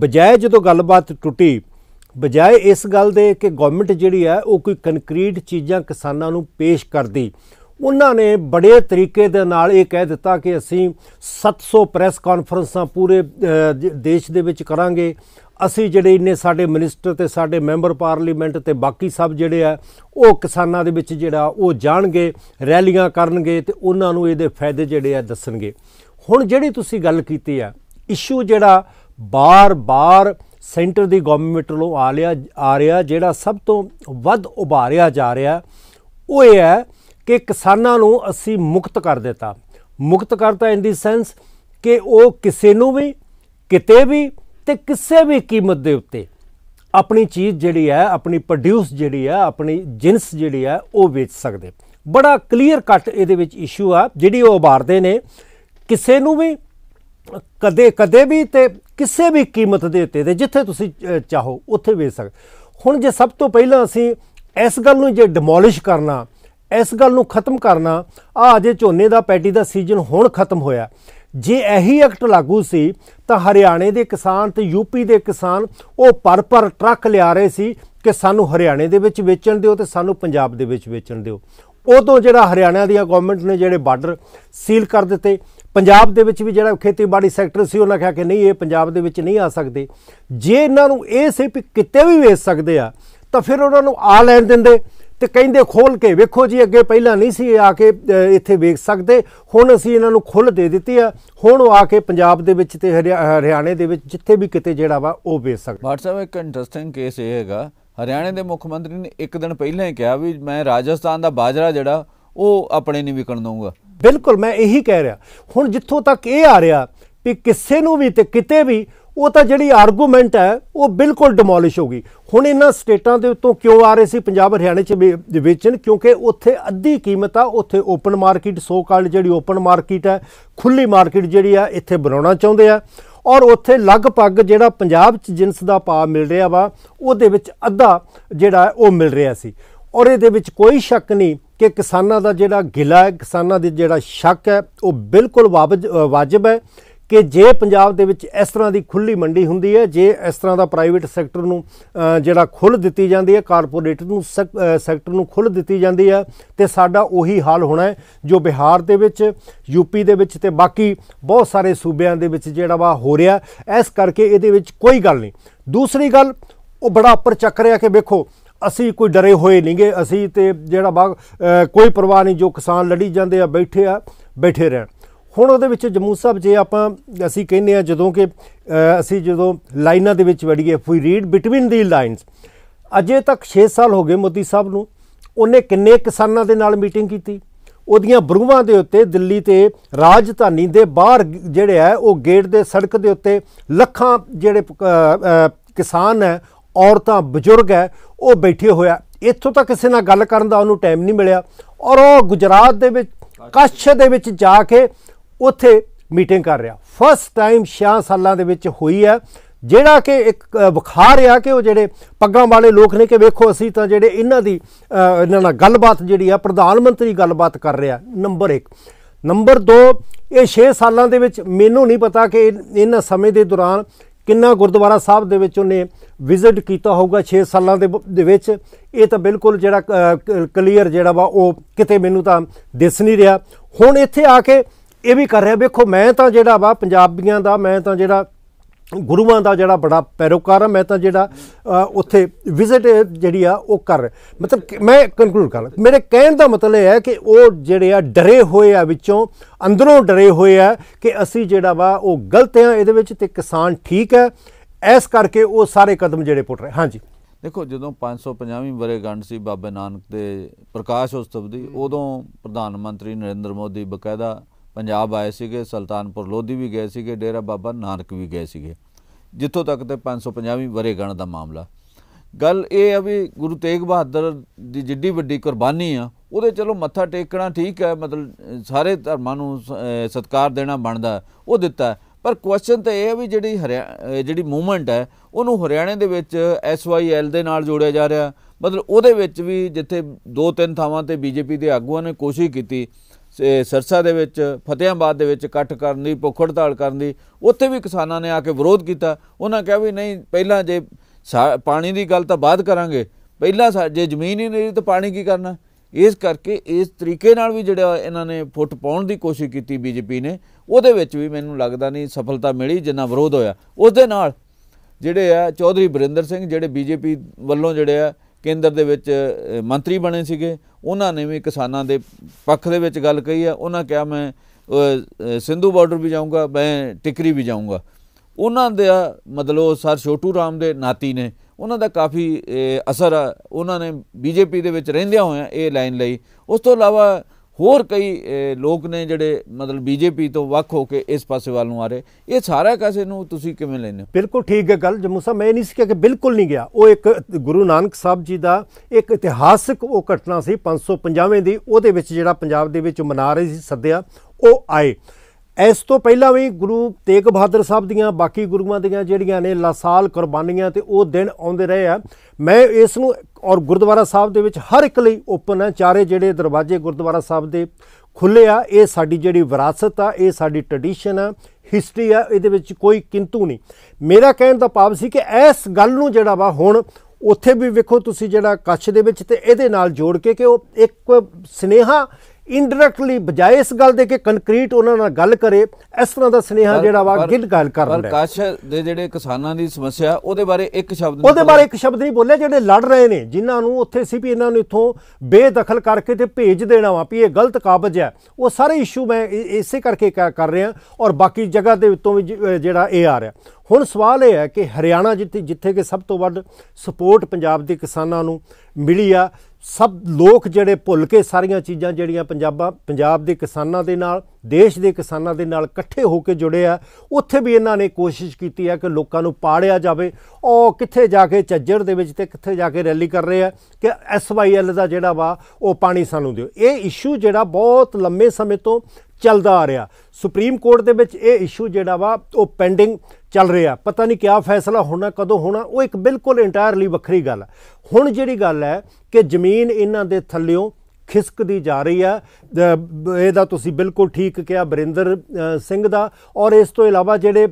ਬਜਾਏ ਜਦੋਂ ਗੱਲਬਾਤ ਟੁੱਟੀ ਬਜਾਏ ਇਸ ਗੱਲ ਦੇ ਕਿ ਗਵਰਨਮੈਂਟ ਜਿਹੜੀ ਹੈ ਉਹ ਕੋਈ ਕੰਕਰੀਟ ਚੀਜ਼ਾਂ ਕਿਸਾਨਾਂ ਨੂੰ ਪੇਸ਼ ਕਰਦੀ ਉਹਨਾਂ ਨੇ ਬੜੇ ਤਰੀਕੇ ਦੇ ਨਾਲ ਇਹ ਕਹਿ ਦਿੱਤਾ ਕਿ ਅਸੀਂ 700 ਪ੍ਰੈਸ ਕਾਨਫਰੰਸਾਂ ਪੂਰੇ ਦੇਸ਼ ਦੇ ਵਿੱਚ ਕਰਾਂਗੇ ਅਸੀਂ ਜਿਹੜੇ ਇੰਨੇ ਸਾਡੇ ਮਿਨਿਸਟਰ ਤੇ ਸਾਡੇ ਮੈਂਬਰ ਪਾਰਲੀਮੈਂਟ ਤੇ ਬਾਕੀ ਸਭ ਜਿਹੜੇ ਆ ਉਹ ਕਿਸਾਨਾਂ ਦੇ ਵਿੱਚ ਜਿਹੜਾ ਉਹ ਜਾਣਗੇ ਰੈਲੀਆਂ ਕਰਨਗੇ ਤੇ ਉਹਨਾਂ ਨੂੰ ਇਹਦੇ ਫਾਇਦੇ ਜਿਹੜੇ ਆ ਦੱਸਣਗੇ ਹੁਣ ਜਿਹੜੀ ਤੁਸੀਂ ਗੱਲ ਕੀਤੀ ਆ ਇਸ਼ੂ ਜਿਹੜਾ ਬਾਰ-ਬਾਰ ਸੈਂਟਰ ਦੀ ਗਵਰਨਮੈਂਟ ਵੱਲੋਂ ਆ ਲਿਆ ਆ ਰਿਹਾ ਜਿਹੜਾ ਸਭ ਤੋਂ ਵੱਧ ਉਭਾਰਿਆ ਜਾ ਰਿਹਾ ਉਹ ਇਹ ਹੈ ਕਿ ਕਿਸਾਨਾਂ ਨੂੰ ਅਸੀਂ ਮੁਕਤ ਕਰ ਦਿੱਤਾ ਮੁਕਤ ਕਰਤਾ ਇਨ ਦੀ ਸੈਂਸ ਕਿ ਉਹ ਕਿਸੇ ਨੂੰ ਵੀ ਕਿਤੇ ਵੀ ਤੇ ਕਿਸੇ ਵੀ ਕੀਮਤ ਦੇ ਉੱਤੇ ਆਪਣੀ ਚੀਜ਼ ਜਿਹੜੀ ਹੈ ਆਪਣੀ ਪ੍ਰੋਡਿਊਸ ਜਿਹੜੀ ਹੈ ਆਪਣੀ ਜਿੰਸ ਜਿਹੜੀ ਹੈ ਉਹ ਵੇਚ ਸਕਦੇ ਬੜਾ ਕਲੀਅਰ ਕੱਟ ਇਹਦੇ ਵਿੱਚ ਇਸ਼ੂ ਆ ਜਿਹੜੀ ਉਹ ਉਭਾਰਦੇ ਨੇ ਕਿਸੇ ਨੂੰ ਵੀ ਕਦੇ ਕਦੇ ਵੀ ਤੇ ਕਿਸੇ ਵੀ ਕੀਮਤ ਦੇ ਉੱਤੇ ਤੇ ਜਿੱਥੇ ਤੁਸੀਂ ਚਾਹੋ ਉੱਥੇ ਵੇਚ ਸਕਦੇ ਹੁਣ ਜੇ ਸਭ ਤੋਂ ਪਹਿਲਾਂ ਅਸੀਂ ਇਸ ਗੱਲ ਨੂੰ ਜੇ ਡਿਮੋਲਿਸ਼ ਕਰਨਾ ਇਸ ਗੱਲ ਨੂੰ ਖਤਮ ਕਰਨਾ ਆ ਅਜੇ ਝੋਨੇ ਦਾ ਪੈਟੀ ਦਾ ਸੀਜ਼ਨ ਹੁਣ ਖਤਮ ਹੋਇਆ ਜੇ ਇਹੀ ਐਕਟ ਲਾਗੂ ਸੀ ਤਾਂ ਹਰਿਆਣੇ ਦੇ ਕਿਸਾਨ ਤੇ ਯੂਪੀ ਦੇ ਕਿਸਾਨ ਉਹ ਪਰ ਪਰ ਟਰੱਕ ਲਿਆ ਰਹੇ ਸੀ ਕਿ ਸਾਨੂੰ ਹਰਿਆਣੇ ਦੇ ਵਿੱਚ ਵੇਚਣ ਦਿਓ ਤੇ ਸਾਨੂੰ ਪੰਜਾਬ ਦੇ ਵਿੱਚ ਵੇਚਣ ਦਿਓ ਉਦੋਂ ਜਿਹੜਾ ਹਰਿਆਣਾ ਦੀਆਂ ਗਵਰਨਮੈਂਟ ਨੇ ਜਿਹੜੇ ਬਾਰਡਰ ਸੀਲ ਕਰ ਦਿੱਤੇ ਪੰਜਾਬ ਦੇ ਵਿੱਚ ਵੀ ਜਿਹੜਾ ਖੇਤੀਬਾੜੀ ਸੈਕਟਰ ਸੀ ਉਹਨਾਂ ਕਿਹਾ ਕਿ ਨਹੀਂ ਇਹ ਪੰਜਾਬ ਦੇ ਵਿੱਚ ਨਹੀਂ ਆ ਸਕਦੇ ਜੇ ਇਹਨਾਂ ਨੂੰ ਇਹ ਸੀ ਕਿਤੇ ਵੀ ਵੇਚ ਸਕਦੇ ਆ ਤਾਂ ਫਿਰ ਉਹਨਾਂ ਨੂੰ ਆ ਲੈਣ ਦਿੰਦੇ ਤੇ ਕਹਿੰਦੇ ਖੋਲ ਕੇ ਵੇਖੋ ਜੀ ਅੱਗੇ ਪਹਿਲਾਂ ਨਹੀਂ ਸੀ ਆ ਕੇ ਇੱਥੇ ਵੇਖ ਸਕਦੇ ਹੁਣ ਅਸੀਂ ਇਹਨਾਂ ਨੂੰ ਖੁੱਲ ਦੇ ਦਿੱਤੀ ਆ ਹੁਣ ਉਹ ਆ ਕੇ ਪੰਜਾਬ ਦੇ ਵਿੱਚ ਤੇ ਹਰਿਆਣੇ ਦੇ ਵਿੱਚ ਜਿੱਥੇ ਵੀ ਕਿਤੇ ਜਿਹੜਾ ਵਾ ਉਹ ਵੇਚ ਸਕਦੇ WhatsApp ਇੱਕ ਇੰਟਰਸਟਿੰਗ ਕੇਸ ਇਹ ਹੈਗਾ ਹਰਿਆਣੇ ਦੇ ਮੁੱਖ ਮੰਤਰੀ ਨੇ ਇੱਕ ਦਿਨ ਪਹਿਲਾਂ ਹੀ ਕਿਹਾ ਵੀ ਮੈਂ ਰਾਜਸਥਾਨ ਦਾ ਬਾਜਰਾ ਜਿਹੜਾ ਉਹ ਆਪਣੇ ਨਹੀਂ ਵਿਕਣ ਦਊਂਗਾ ਬਿਲਕੁਲ ਮੈਂ ਇਹੀ ਕਹਿ ਰਿਹਾ ਹੁਣ ਜਿੱਥੋਂ ਤੱਕ ਇਹ ਆ ਰਿਹਾ ਕਿ ਕਿਸੇ ਨੂੰ ਵੀ ਤੇ ਕਿਤੇ ਵੀ ਉਹ ਤਾਂ ਜਿਹੜੀ ਆਰਗੂਮੈਂਟ ਹੈ ਉਹ ਬਿਲਕੁਲ ਡਿਮੋਲਿਸ਼ ਹੋ ਗਈ ਹੁਣ ਇਹਨਾਂ ਸਟੇਟਾਂ ਦੇ ਉੱਤੋਂ ਕਿਉਂ ਆ ਰਹੇ ਸੀ ਪੰਜਾਬ ਹਰਿਆਣੇ ਚ ਵੇਚਣ ਕਿਉਂਕਿ ਉੱਥੇ ਅੱਧੀ ਕੀਮਤ ਆ ਉੱਥੇ ਓਪਨ ਮਾਰਕੀਟ ਸੋ ਕਾਲਡ ਜਿਹੜੀ ਓਪਨ ਮਾਰਕੀਟ ਹੈ ਖੁੱਲੀ ਮਾਰਕੀਟ ਜਿਹੜੀ ਆ ਇੱਥੇ ਬਣਾਉਣਾ ਚਾਹੁੰਦੇ ਆ ਔਰ ਉੱਥੇ ਲਗਭਗ ਜਿਹੜਾ ਪੰਜਾਬ ਚ ਜਿੰਸ ਦਾ ਪਾ ਮਿਲ ਰਿਹਾ ਵਾ ਉਹਦੇ ਵਿੱਚ ਅੱਧਾ ਜਿਹੜਾ ਉਹ ਮਿਲ ਰਿਹਾ ਸੀ ਔਰ ਇਹਦੇ ਵਿੱਚ ਕੋਈ ਸ਼ੱਕ ਨਹੀਂ ਕਿ ਕਿਸਾਨਾਂ ਦਾ ਜਿਹੜਾ ਗਿਲਾ ਹੈ ਕਿਸਾਨਾਂ ਦੇ ਜਿਹੜਾ ਸ਼ੱਕ ਹੈ ਉਹ ਬਿਲਕੁਲ ਵਾਜਬ ਹੈ ਕਿ ਜੇ ਪੰਜਾਬ ਦੇ ਵਿੱਚ ਇਸ ਤਰ੍ਹਾਂ ਦੀ ਖੁੱਲੀ ਮੰਡੀ ਹੁੰਦੀ ਹੈ ਜੇ ਇਸ ਤਰ੍ਹਾਂ ਦਾ ਪ੍ਰਾਈਵੇਟ ਸੈਕਟਰ ਨੂੰ ਜਿਹੜਾ ਖੁੱਲ ਦਿੱਤੀ ਜਾਂਦੀ ਹੈ ਕਾਰਪੋਰੇਟ ਨੂੰ ਸੈਕਟਰ ਨੂੰ ਖੁੱਲ ਦਿੱਤੀ ਜਾਂਦੀ ਹੈ ਤੇ ਸਾਡਾ ਉਹੀ ਹਾਲ ਹੋਣਾ ਹੈ ਜੋ ਬਿਹਾਰ ਦੇ ਵਿੱਚ ਯੂਪੀ ਦੇ ਵਿੱਚ ਤੇ ਬਾਕੀ ਬਹੁਤ ਸਾਰੇ ਸੂਬਿਆਂ ਦੇ ਵਿੱਚ ਜਿਹੜਾ ਵਾ ਹੋ ਰਿਹਾ ਇਸ ਕਰਕੇ ਇਹਦੇ ਵਿੱਚ ਕੋਈ ਗੱਲ ਨਹੀਂ ਦੂਸਰੀ ਗੱਲ ਉਹ ਬੜਾ ਉੱਪਰ ਚੱਕ ਰਿਹਾ ਕਿ ਵੇਖੋ ਅਸੀਂ ਕੋਈ ਡਰੇ ਹੋਏ ਨਹੀਂਗੇ ਅਸੀਂ ਤੇ ਜਿਹੜਾ ਬਾ ਕੋਈ ਪਰਵਾਹ ਨਹੀਂ ਜੋ ਕਿਸਾਨ ਲੜੀ ਜਾਂਦੇ ਆ ਬੈਠੇ ਆ ਬੈਠੇ ਰਹਿਣ ਹੁਣ ਉਹਦੇ ਵਿੱਚ ਜਮੂ ਸਾਹਿਬ ਜੇ ਆਪਾਂ ਅਸੀਂ ਕਹਿੰਨੇ ਆ ਜਦੋਂ ਕਿ ਅਸੀਂ ਜਦੋਂ ਲਾਈਨਾਂ ਦੇ ਵਿੱਚ ਵੜੀਏ ਫੂ ਰੀਡ ਬਿਟਵੀਨ ਦੀ ਲਾਈਨਸ ਅਜੇ ਤੱਕ 6 ਸਾਲ ਹੋ ਗਏ ਮੋਦੀ ਸਾਹਿਬ ਨੂੰ ਉਹਨੇ ਕਿੰਨੇ ਕਿਸਾਨਾਂ ਦੇ ਨਾਲ ਮੀਟਿੰਗ ਕੀਤੀ ਉਹਦੀਆਂ ਬਰੂਹਾਂ ਦੇ ਉੱਤੇ ਦਿੱਲੀ ਤੇ ਰਾਜਧਾਨੀ ਦੇ ਬਾਹਰ ਜਿਹੜੇ ਆ ਉਹ ਗੇਟ ਦੇ ਸੜਕ ਦੇ ਉੱਤੇ ਲੱਖਾਂ ਜਿਹੜੇ ਕਿਸਾਨ ਹੈ ਔਰਤਾਂ ਬਜ਼ੁਰਗ ਹੈ ਉਹ ਬੈਠੇ ਹੋਇਆ ਇੱਥੋਂ ਤੱਕ ਕਿਸੇ ਨਾਲ ਗੱਲ ਕਰਨ ਦਾ ਉਹਨੂੰ ਟਾਈਮ ਨਹੀਂ ਮਿਲਿਆ ਔਰ ਉਹ ਗੁਜਰਾਤ ਦੇ ਵਿੱਚ ਕੱਛ ਦੇ ਵਿੱਚ ਜਾ ਕੇ ਉੱਥੇ ਮੀਟਿੰਗ ਕਰ ਰਿਹਾ ਫਸਟ ਟਾਈਮ 6 ਸਾਲਾਂ ਦੇ ਵਿੱਚ ਹੋਈ ਹੈ ਜਿਹੜਾ ਕਿ ਇੱਕ ਵਿਖਾ ਰਿਹਾ ਕਿ ਉਹ ਜਿਹੜੇ ਪੱਗਾਂ ਵਾਲੇ ਲੋਕ ਨੇ ਕਿ ਵੇਖੋ ਅਸੀਂ ਤਾਂ ਜਿਹੜੇ ਇਹਨਾਂ ਦੀ ਇਹਨਾਂ ਨਾਲ ਗੱਲਬਾਤ ਜਿਹੜੀ ਆ ਪ੍ਰਧਾਨ ਮੰਤਰੀ ਗੱਲਬਾਤ ਕਰ ਰਿਹਾ ਨੰਬਰ 1 ਨੰਬਰ 2 ਇਹ 6 ਸਾਲਾਂ ਦੇ ਵਿੱਚ ਮੈਨੂੰ ਨਹੀਂ ਪਤਾ ਕਿ ਇਹਨਾਂ ਸਮੇਂ ਦੇ ਦੌਰਾਨ ਕਿੰਨਾ ਗੁਰਦੁਆਰਾ ਸਾਹਿਬ ਦੇ ਵਿੱਚ ਉਹਨੇ ਵਿਜ਼ਿਟ ਕੀਤਾ ਹੋਊਗਾ 6 ਸਾਲਾਂ ਦੇ ਵਿੱਚ ਇਹ ਤਾਂ ਬਿਲਕੁਲ ਜਿਹੜਾ ਕਲੀਅਰ ਜਿਹੜਾ ਵਾ ਉਹ ਕਿਤੇ ਮੈਨੂੰ ਤਾਂ ਦਿਸ ਨਹੀਂ ਰਿਹਾ ਹੁਣ ਇੱਥੇ ਆ ਕੇ ਇਹ ਵੀ ਕਰ ਰਿਹਾ ਵੇਖੋ ਮੈਂ ਤਾਂ ਜਿਹੜਾ ਵਾ ਪੰਜਾਬੀਆਂ ਦਾ ਮੈਂ ਤਾਂ ਜਿਹੜਾ ਗੁਰੂਆਂ ਦਾ ਜਿਹੜਾ ਬੜਾ ਪੈਰੋਕਾਰ ਹੈ ਮੈਂ ਤਾਂ ਜਿਹੜਾ ਉੱਥੇ ਵਿਜ਼ਿਟ ਜਿਹੜੀ ਆ ਉਹ ਕਰ ਮਤਲਬ ਮੈਂ ਕਨਕਲੂਡ ਕਰ ਮੇਰੇ ਕਹਿਣ ਦਾ ਮਤਲਬ ਇਹ ਹੈ ਕਿ ਉਹ ਜਿਹੜੇ ਆ ਡਰੇ ਹੋਏ ਆ ਵਿੱਚੋਂ ਅੰਦਰੋਂ ਡਰੇ ਹੋਏ ਆ ਕਿ ਅਸੀਂ ਜਿਹੜਾ ਵਾ ਉਹ ਗਲਤ ਆ ਇਹਦੇ ਵਿੱਚ ਤੇ ਕਿਸਾਨ ਠੀਕ ਹੈ ਇਸ ਕਰਕੇ ਉਹ ਸਾਰੇ ਕਦਮ ਜਿਹੜੇ ਪੁੱਟ ਰਹੇ ਹਾਂਜੀ ਦੇਖੋ ਜਦੋਂ 550ਵੀਂ ਗੰਡ ਸੀ ਬਾਬਾ ਨਾਨਕ ਦੇ ਪ੍ਰਕਾਸ਼ ਉਤਸਵ ਦੀ ਉਦੋਂ ਪ੍ਰਧਾਨ ਮੰਤਰੀ ਨਰਿੰਦਰ ਮੋਦੀ ਬਕਾਇਦਾ ਪੰਜਾਬ ਆਏ ਸੀਗੇ ਸੁਲਤਾਨਪੁਰ ਲੋਧੀ ਵੀ ਗਏ ਸੀਗੇ ਡੇਰਾ ਬਾਬਾ ਨਾਨਕ ਵੀ ਗਏ ਸੀਗੇ ਜਿੱਥੋਂ ਤੱਕ ਤੇ 550ਵੀਂ ਵਰੇਗਣ ਦਾ ਮਾਮਲਾ ਗੱਲ ਇਹ ਆ ਵੀ ਗੁਰੂ ਤੇਗ ਬਹਾਦਰ ਦੀ ਜਿੱਡੀ ਵੱਡੀ ਕੁਰਬਾਨੀ ਆ ਉਹਦੇ ਚਲੋ ਮੱਥਾ ਟੇਕਣਾ ਠੀਕ ਹੈ ਮਤਲਬ ਸਾਰੇ ਧਰਮਾਂ ਨੂੰ ਸਤਕਾਰ ਦੇਣਾ ਬਣਦਾ ਉਹ ਦਿੱਤਾ ਪਰ ਕੁਐਸਚਨ ਤਾਂ ਇਹ ਹੈ ਵੀ ਜਿਹੜੀ ਜਿਹੜੀ ਮੂਵਮੈਂਟ ਹੈ ਉਹਨੂੰ ਹਰਿਆਣੇ ਦੇ ਵਿੱਚ ਐਸਵਾਈਐਲ ਦੇ ਨਾਲ ਜੋੜਿਆ ਜਾ ਰਿਹਾ ਮਤਲਬ ਉਹਦੇ ਵਿੱਚ ਵੀ ਜਿੱਥੇ ਦੋ ਤਿੰਨ ਥਾਵਾਂ ਤੇ ਬੀਜੇਪੀ ਦੇ ਆਗੂਆਂ ਨੇ ਕੋਸ਼ਿਸ਼ ਕੀਤੀ ਸਰਸਾ ਦੇ ਵਿੱਚ ਫਤਿਆਬਾਦ ਦੇ ਵਿੱਚ ਇਕੱਠ ਕਰਨ ਦੀ ਭੁੱਖ ਹੜਤਾਲ ਕਰਨ ਦੀ ਉੱਥੇ ਵੀ ਕਿਸਾਨਾਂ ਨੇ ਆ ਕੇ ਵਿਰੋਧ ਕੀਤਾ ਉਹਨਾਂ ਕਿਹਾ ਵੀ ਨਹੀਂ ਪਹਿਲਾਂ ਜੇ ਪਾਣੀ ਦੀ ਗੱਲ ਤਾਂ ਬਾਅਦ ਕਰਾਂਗੇ ਪਹਿਲਾਂ ਜੇ ਜ਼ਮੀਨ ਹੀ ਨਹੀਂ ਤਾਂ ਪਾਣੀ ਕੀ ਕਰਨਾ ਇਸ ਕਰਕੇ ਇਸ ਤਰੀਕੇ ਨਾਲ ਵੀ ਜਿਹੜਾ ਇਹਨਾਂ ਨੇ ਫੁੱਟ ਪਾਉਣ ਦੀ ਕੋਸ਼ਿਸ਼ ਕੀਤੀ ਬੀਜੇਪੀ ਨੇ ਉਹਦੇ ਵਿੱਚ ਵੀ ਮੈਨੂੰ ਲੱਗਦਾ ਨਹੀਂ ਸਫਲਤਾ ਮਿਲੀ ਜਿੰਨਾ ਵਿਰੋਧ ਹੋਇਆ ਉਸ ਦੇ ਨਾਲ ਜਿਹੜੇ ਆ ਚੌਧਰੀ ਬਰਿੰਦਰ ਸਿੰਘ ਜਿਹੜੇ ਬੀਜੇਪੀ ਵੱਲੋਂ ਜਿਹੜੇ ਆ ਕੇਂਦਰ ਦੇ ਵਿੱਚ ਮੰਤਰੀ ਬਣੇ ਸੀਗੇ ਉਹਨਾਂ ਨੇ ਵੀ ਕਿਸਾਨਾਂ ਦੇ ਪੱਖ ਦੇ ਵਿੱਚ ਗੱਲ ਕਹੀ ਆ ਉਹਨਾਂ ਕਿਹਾ ਮੈਂ ਸਿੰਧੂ ਬਾਰਡਰ ਵੀ ਜਾਊਂਗਾ ਮੈਂ ਟਿਕਰੀ ਵੀ ਜਾਊਂਗਾ ਉਹਨਾਂ ਦੇ ਮਤਲਬ ਸਰ ਛੋਟੂ ਰਾਮ ਦੇ ਨਾਤੀ ਨੇ ਉਹਨਾਂ ਦਾ ਕਾਫੀ ਅਸਰ ਉਹਨਾਂ ਨੇ ਬੀਜੇਪੀ ਦੇ ਵਿੱਚ ਰਹਿੰਦਿਆਂ ਹੋਇਆਂ ਇਹ ਲਾਈਨ ਲਈ ਉਸ ਤੋਂ ਇਲਾਵਾ ਹੋਰ ਕਈ ਲੋਕ ਨੇ ਜਿਹੜੇ ਮਤਲਬ ਬੀਜੇਪੀ ਤੋਂ ਵੱਖ ਹੋ ਕੇ ਇਸ ਪਾਸੇ ਵੱਲ ਨੂੰ ਆ ਰਹੇ ਇਹ ਸਾਰਾ ਕਿਸੇ ਨੂੰ ਤੁਸੀਂ ਕਿਵੇਂ ਲੈਂਦੇ ਹੋ ਬਿਲਕੁਲ ਠੀਕ ਹੈ ਗੱਲ ਜਮੂਸਾ ਮੈਂ ਨਹੀਂ ਸੀ ਕਿ ਬਿਲਕੁਲ ਨਹੀਂ ਗਿਆ ਉਹ ਇੱਕ ਗੁਰੂ ਨਾਨਕ ਸਾਹਿਬ ਜੀ ਦਾ ਇੱਕ ਇਤਿਹਾਸਿਕ ਉਹ ਘਟਨਾ ਸੀ 550ਵੇਂ ਦੀ ਉਹਦੇ ਵਿੱਚ ਜਿਹੜਾ ਪੰਜਾਬ ਦੇ ਵਿੱਚ ਮਨਾ ਰਹੇ ਸੀ ਸੱਦਿਆ ਉਹ ਆਏ ਇਸ ਤੋਂ ਪਹਿਲਾਂ ਵੀ ਗੁਰੂ ਤੇਗ ਬਹਾਦਰ ਸਾਹਿਬ ਦੀਆਂ ਬਾਕੀ ਗੁਰੂਆਂ ਦੀਆਂ ਜਿਹੜੀਆਂ ਨੇ ਲਾਸਾਲ ਕੁਰਬਾਨੀਆਂ ਤੇ ਉਹ ਦਿਨ ਆਉਂਦੇ ਰਹੇ ਆ ਮੈਂ ਇਸ ਨੂੰ ਔਰ ਗੁਰਦੁਆਰਾ ਸਾਹਿਬ ਦੇ ਵਿੱਚ ਹਰ ਇੱਕ ਲਈ ਓਪਨ ਆ ਚਾਰੇ ਜਿਹੜੇ ਦਰਵਾਜ਼ੇ ਗੁਰਦੁਆਰਾ ਸਾਹਿਬ ਦੇ ਖੁੱਲੇ ਆ ਇਹ ਸਾਡੀ ਜਿਹੜੀ ਵਿਰਾਸਤ ਆ ਇਹ ਸਾਡੀ ਟ੍ਰੈਡੀਸ਼ਨ ਆ ਹਿਸਟਰੀ ਆ ਇਹਦੇ ਵਿੱਚ ਕੋਈ ਕਿੰਤੂ ਨਹੀਂ ਮੇਰਾ ਕਹਿਣ ਦਾ ਭਾਵ ਸੀ ਕਿ ਇਸ ਗੱਲ ਨੂੰ ਜਿਹੜਾ ਵਾ ਹੁਣ ਉੱਥੇ ਵੀ ਵੇਖੋ ਤੁਸੀਂ ਜਿਹੜਾ ਕੱਛ ਦੇ ਵਿੱਚ ਤੇ ਇਹਦੇ ਨਾਲ ਜੋੜ ਕੇ ਕਿ ਉਹ ਇੱਕ ਸਨੇਹਾ ਇਨਡਾਇਰੈਕਟਲੀ ਬਜਾਏ ਇਸ ਗੱਲ ਦੇ ਕਿ ਕੰਕਰੀਟ ਉਹਨਾਂ ਨਾਲ ਗੱਲ ਕਰੇ ਇਸ ਤਰ੍ਹਾਂ ਦਾ ਸੁਨੇਹਾ ਜਿਹੜਾ ਵਾ ਗਿੱਲ ਗੱਲ ਕਰ ਰਿਹਾ ਹੈ ਕਾਸ਼ ਦੇ ਜਿਹੜੇ ਕਿਸਾਨਾਂ ਦੀ ਸਮੱਸਿਆ ਉਹਦੇ ਬਾਰੇ ਇੱਕ ਸ਼ਬਦ ਨਹੀਂ ਉਹਦੇ ਬਾਰੇ ਇੱਕ ਸ਼ਬਦ ਨਹੀਂ ਬੋਲੇ ਜਿਹੜੇ ਲੜ ਰਹੇ ਨੇ ਜਿਨ੍ਹਾਂ ਨੂੰ ਉੱਥੇ ਸੀ ਵੀ ਇਹਨਾਂ ਨੂੰ ਇੱਥੋਂ ਬੇਦਖਲ ਕਰਕੇ ਤੇ ਭੇਜ ਦੇਣਾ ਵਾ ਵੀ ਇਹ ਗਲਤ ਕਾਬਜ ਹੈ ਉਹ ਸਾਰੇ ਇਸ਼ੂ ਮੈਂ ਇਸੇ ਕਰਕੇ ਕਰ ਰਿਹਾ ਔਰ ਬਾਕੀ ਜਗ੍ਹਾ ਦੇ ਵਿੱਚੋਂ ਵੀ ਜਿਹੜਾ ਇਹ ਆ ਰਿਹਾ ਹੁਣ ਸਵਾਲ ਇਹ ਹੈ ਕਿ ਹਰਿਆਣਾ ਜਿੱਥੇ ਜਿੱਥੇ ਕਿ ਸਭ ਤੋਂ ਵੱਧ ਸਪੋਰਟ ਪੰਜਾਬ ਦੇ ਕਿਸਾਨਾਂ ਨੂੰ ਮਿਲੀ ਆ ਸਭ ਲੋਕ ਜਿਹੜੇ ਭੁੱਲ ਕੇ ਸਾਰੀਆਂ ਚੀਜ਼ਾਂ ਜਿਹੜੀਆਂ ਪੰਜਾਬਾਂ ਪੰਜਾਬ ਦੇ ਕਿਸਾਨਾਂ ਦੇ ਨਾਲ ਦੇਸ਼ ਦੇ ਕਿਸਾਨਾਂ ਦੇ ਨਾਲ ਇਕੱਠੇ ਹੋ ਕੇ ਜੁੜੇ ਆ ਉੱਥੇ ਵੀ ਇਹਨਾਂ ਨੇ ਕੋਸ਼ਿਸ਼ ਕੀਤੀ ਆ ਕਿ ਲੋਕਾਂ ਨੂੰ ਪਾੜਿਆ ਜਾਵੇ ਉਹ ਕਿੱਥੇ ਜਾ ਕੇ ਚੱਜੜ ਦੇ ਵਿੱਚ ਤੇ ਕਿੱਥੇ ਜਾ ਕੇ ਰੈਲੀ ਕਰ ਰਹੇ ਆ ਕਿ ਐਸਵਾਈਐਲ ਦਾ ਜਿਹੜਾ ਵਾ ਉਹ ਪਾਣੀ ਸਾਨੂੰ ਦਿਓ ਇਹ ਇਸ਼ੂ ਜਿਹੜਾ ਬਹੁਤ ਲੰਮੇ ਸਮੇਂ ਤੋਂ ਚੱਲਦਾ ਆ ਰਿਹਾ ਸੁਪਰੀਮ ਕੋਰਟ ਦੇ ਵਿੱਚ ਇਹ ਇਸ਼ੂ ਜਿਹੜਾ ਵਾ ਉਹ ਪੈਂਡਿੰਗ ਚੱਲ ਰਿਹਾ ਪਤਾ ਨਹੀਂ ਕਿਆ ਫੈਸਲਾ ਹੋਣਾ ਕਦੋਂ ਹੋਣਾ ਉਹ ਇੱਕ ਬਿਲਕੁਲ ਇੰਟਾਇਰਲੀ ਵੱਖਰੀ ਗੱਲ ਹੈ ਹੁਣ ਜਿਹੜੀ ਗੱਲ ਹੈ ਕਿ ਜ਼ਮੀਨ ਇਹਨਾਂ ਦੇ ਥੱਲਿਓਂ ਖਿਸਕਦੀ ਜਾ ਰਹੀ ਆ ਇਹਦਾ ਤੁਸੀਂ ਬਿਲਕੁਲ ਠੀਕ ਕਿਹਾ ਬਰਿੰਦਰ ਸਿੰਘ ਦਾ ਔਰ ਇਸ ਤੋਂ ਇਲਾਵਾ ਜਿਹੜੇ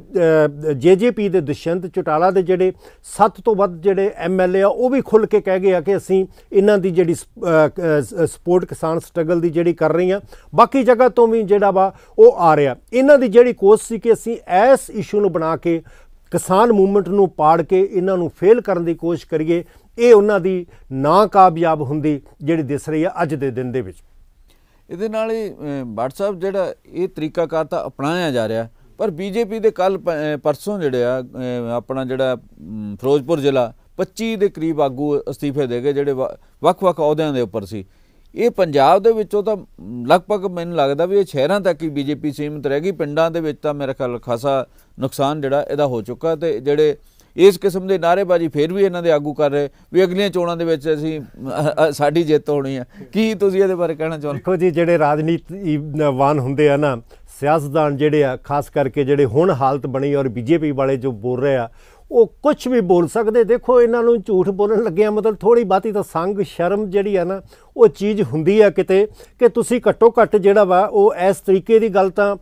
ਜੀਜੀਪੀ ਦੇ ਦੁਸ਼ਯੰਤ ਚਟਾਲਾ ਦੇ ਜਿਹੜੇ 7 ਤੋਂ ਵੱਧ ਜਿਹੜੇ ਐਮਐਲਏ ਆ ਉਹ ਵੀ ਖੁੱਲ ਕੇ ਕਹਿ ਗਏ ਆ ਕਿ ਅਸੀਂ ਇਹਨਾਂ ਦੀ ਜਿਹੜੀ ਸਪੋਰਟ ਕਿਸਾਨ ਸਟਰਗਲ ਦੀ ਜਿਹੜੀ ਕਰ ਰਹੀ ਆ ਬਾਕੀ ਜਗ੍ਹਾ ਤੋਂ ਵੀ ਜਿਹੜਾ ਵਾ ਉਹ ਆ ਰਿਹਾ ਇਹਨਾਂ ਦੀ ਜਿਹੜੀ ਕੋਸ਼ਿਸ਼ ਸੀ ਕਿ ਅਸੀਂ ਇਸ ਇਸ਼ੂ ਨੂੰ ਬਣਾ ਕੇ ਕਿਸਾਨ ਮੂਵਮੈਂਟ ਨੂੰ ਪਾੜ ਕੇ ਇਹਨਾਂ ਨੂੰ ਫੇਲ ਕਰਨ ਦੀ ਕੋਸ਼ਿਸ਼ ਕਰੀਏ ਇਹ ਉਹਨਾਂ ਦੀ ਨਾ ਕਾਬਯਾਬ ਹੁੰਦੀ ਜਿਹੜੀ ਦਿਸ ਰਹੀ ਆ ਅੱਜ ਦੇ ਦਿਨ ਦੇ ਵਿੱਚ ਇਹਦੇ ਨਾਲ ਹੀ WhatsApp ਜਿਹੜਾ ਇਹ ਤਰੀਕਾ ਤਾਂ ਅਪਣਾਇਆ ਜਾ ਰਿਹਾ ਪਰ ਬੀਜੇਪੀ ਦੇ ਕੱਲ ਪਰਸੋਂ ਜਿਹੜੇ ਆ ਆਪਣਾ ਜਿਹੜਾ ਫਿਰੋਜ਼ਪੁਰ ਜ਼ਿਲ੍ਹਾ 25 ਦੇ ਕਰੀਬ ਆਗੂ ਅਸਤੀਫੇ ਦੇ ਗਏ ਜਿਹੜੇ ਵੱਖ-ਵੱਖ ਅਹੁਦਿਆਂ ਦੇ ਉੱਪਰ ਸੀ ਇਹ ਪੰਜਾਬ ਦੇ ਵਿੱਚੋਂ ਤਾਂ ਲਗਭਗ ਮੈਨੂੰ ਲੱਗਦਾ ਵੀ ਇਹ ਸ਼ਹਿਰਾਂ ਤੱਕ ਹੀ ਬੀਜੇਪੀ ਸੀਮਤ ਰਹਿ ਗਈ ਪਿੰਡਾਂ ਦੇ ਵਿੱਚ ਤਾਂ ਮੇਰੇ ਖਿਆਲ ਖਾਸਾ ਨੁਕਸਾਨ ਜਿਹੜਾ ਇਹਦਾ ਹੋ ਚੁੱਕਾ ਤੇ ਜਿਹੜੇ ਇਸ ਕਿਸਮ ਦੇ ਨਾਰੇਬਾਜ਼ੀ ਫੇਰ ਵੀ ਇਹਨਾਂ ਦੇ ਆਗੂ ਕਰ ਰਹੇ ਵੀ ਅਗਲੀਆਂ ਚੋਣਾਂ ਦੇ ਵਿੱਚ ਅਸੀਂ ਸਾਡੀ ਜਿੱਤ ਹੋਣੀ ਹੈ ਕੀ ਤੁਸੀਂ ਇਹਦੇ ਬਾਰੇ ਕਹਿਣਾ ਚਾਹੁੰਦੇ ਦੇਖੋ ਜੀ ਜਿਹੜੇ ਰਾਜਨੀਤੀਵਾਨ ਹੁੰਦੇ ਆ ਨਾ ਸਿਆਸਤਦਾਨ ਜਿਹੜੇ ਆ ਖਾਸ ਕਰਕੇ ਜਿਹੜੇ ਹੁਣ ਹਾਲਤ ਬਣੀ ਔਰ ਬੀਜੇਪੀ ਵਾਲੇ ਜੋ ਬੋਲ ਰਹੇ ਆ ਉਹ ਕੁਝ ਵੀ ਬੋਲ ਸਕਦੇ ਦੇਖੋ ਇਹਨਾਂ ਨੂੰ ਝੂਠ ਬੋਲਣ ਲੱਗਿਆ ਮਤਲਬ ਥੋੜੀ ਬਾਤੀ ਤਾਂ ਸੰਗ ਸ਼ਰਮ ਜਿਹੜੀ ਆ ਨਾ ਉਹ ਚੀਜ਼ ਹੁੰਦੀ ਆ ਕਿਤੇ ਕਿ ਤੁਸੀਂ ਘੱਟੋ ਘੱਟ ਜਿਹੜਾ ਵਾ ਉਹ ਇਸ ਤਰੀਕੇ ਦੀ ਗੱਲ ਤਾਂ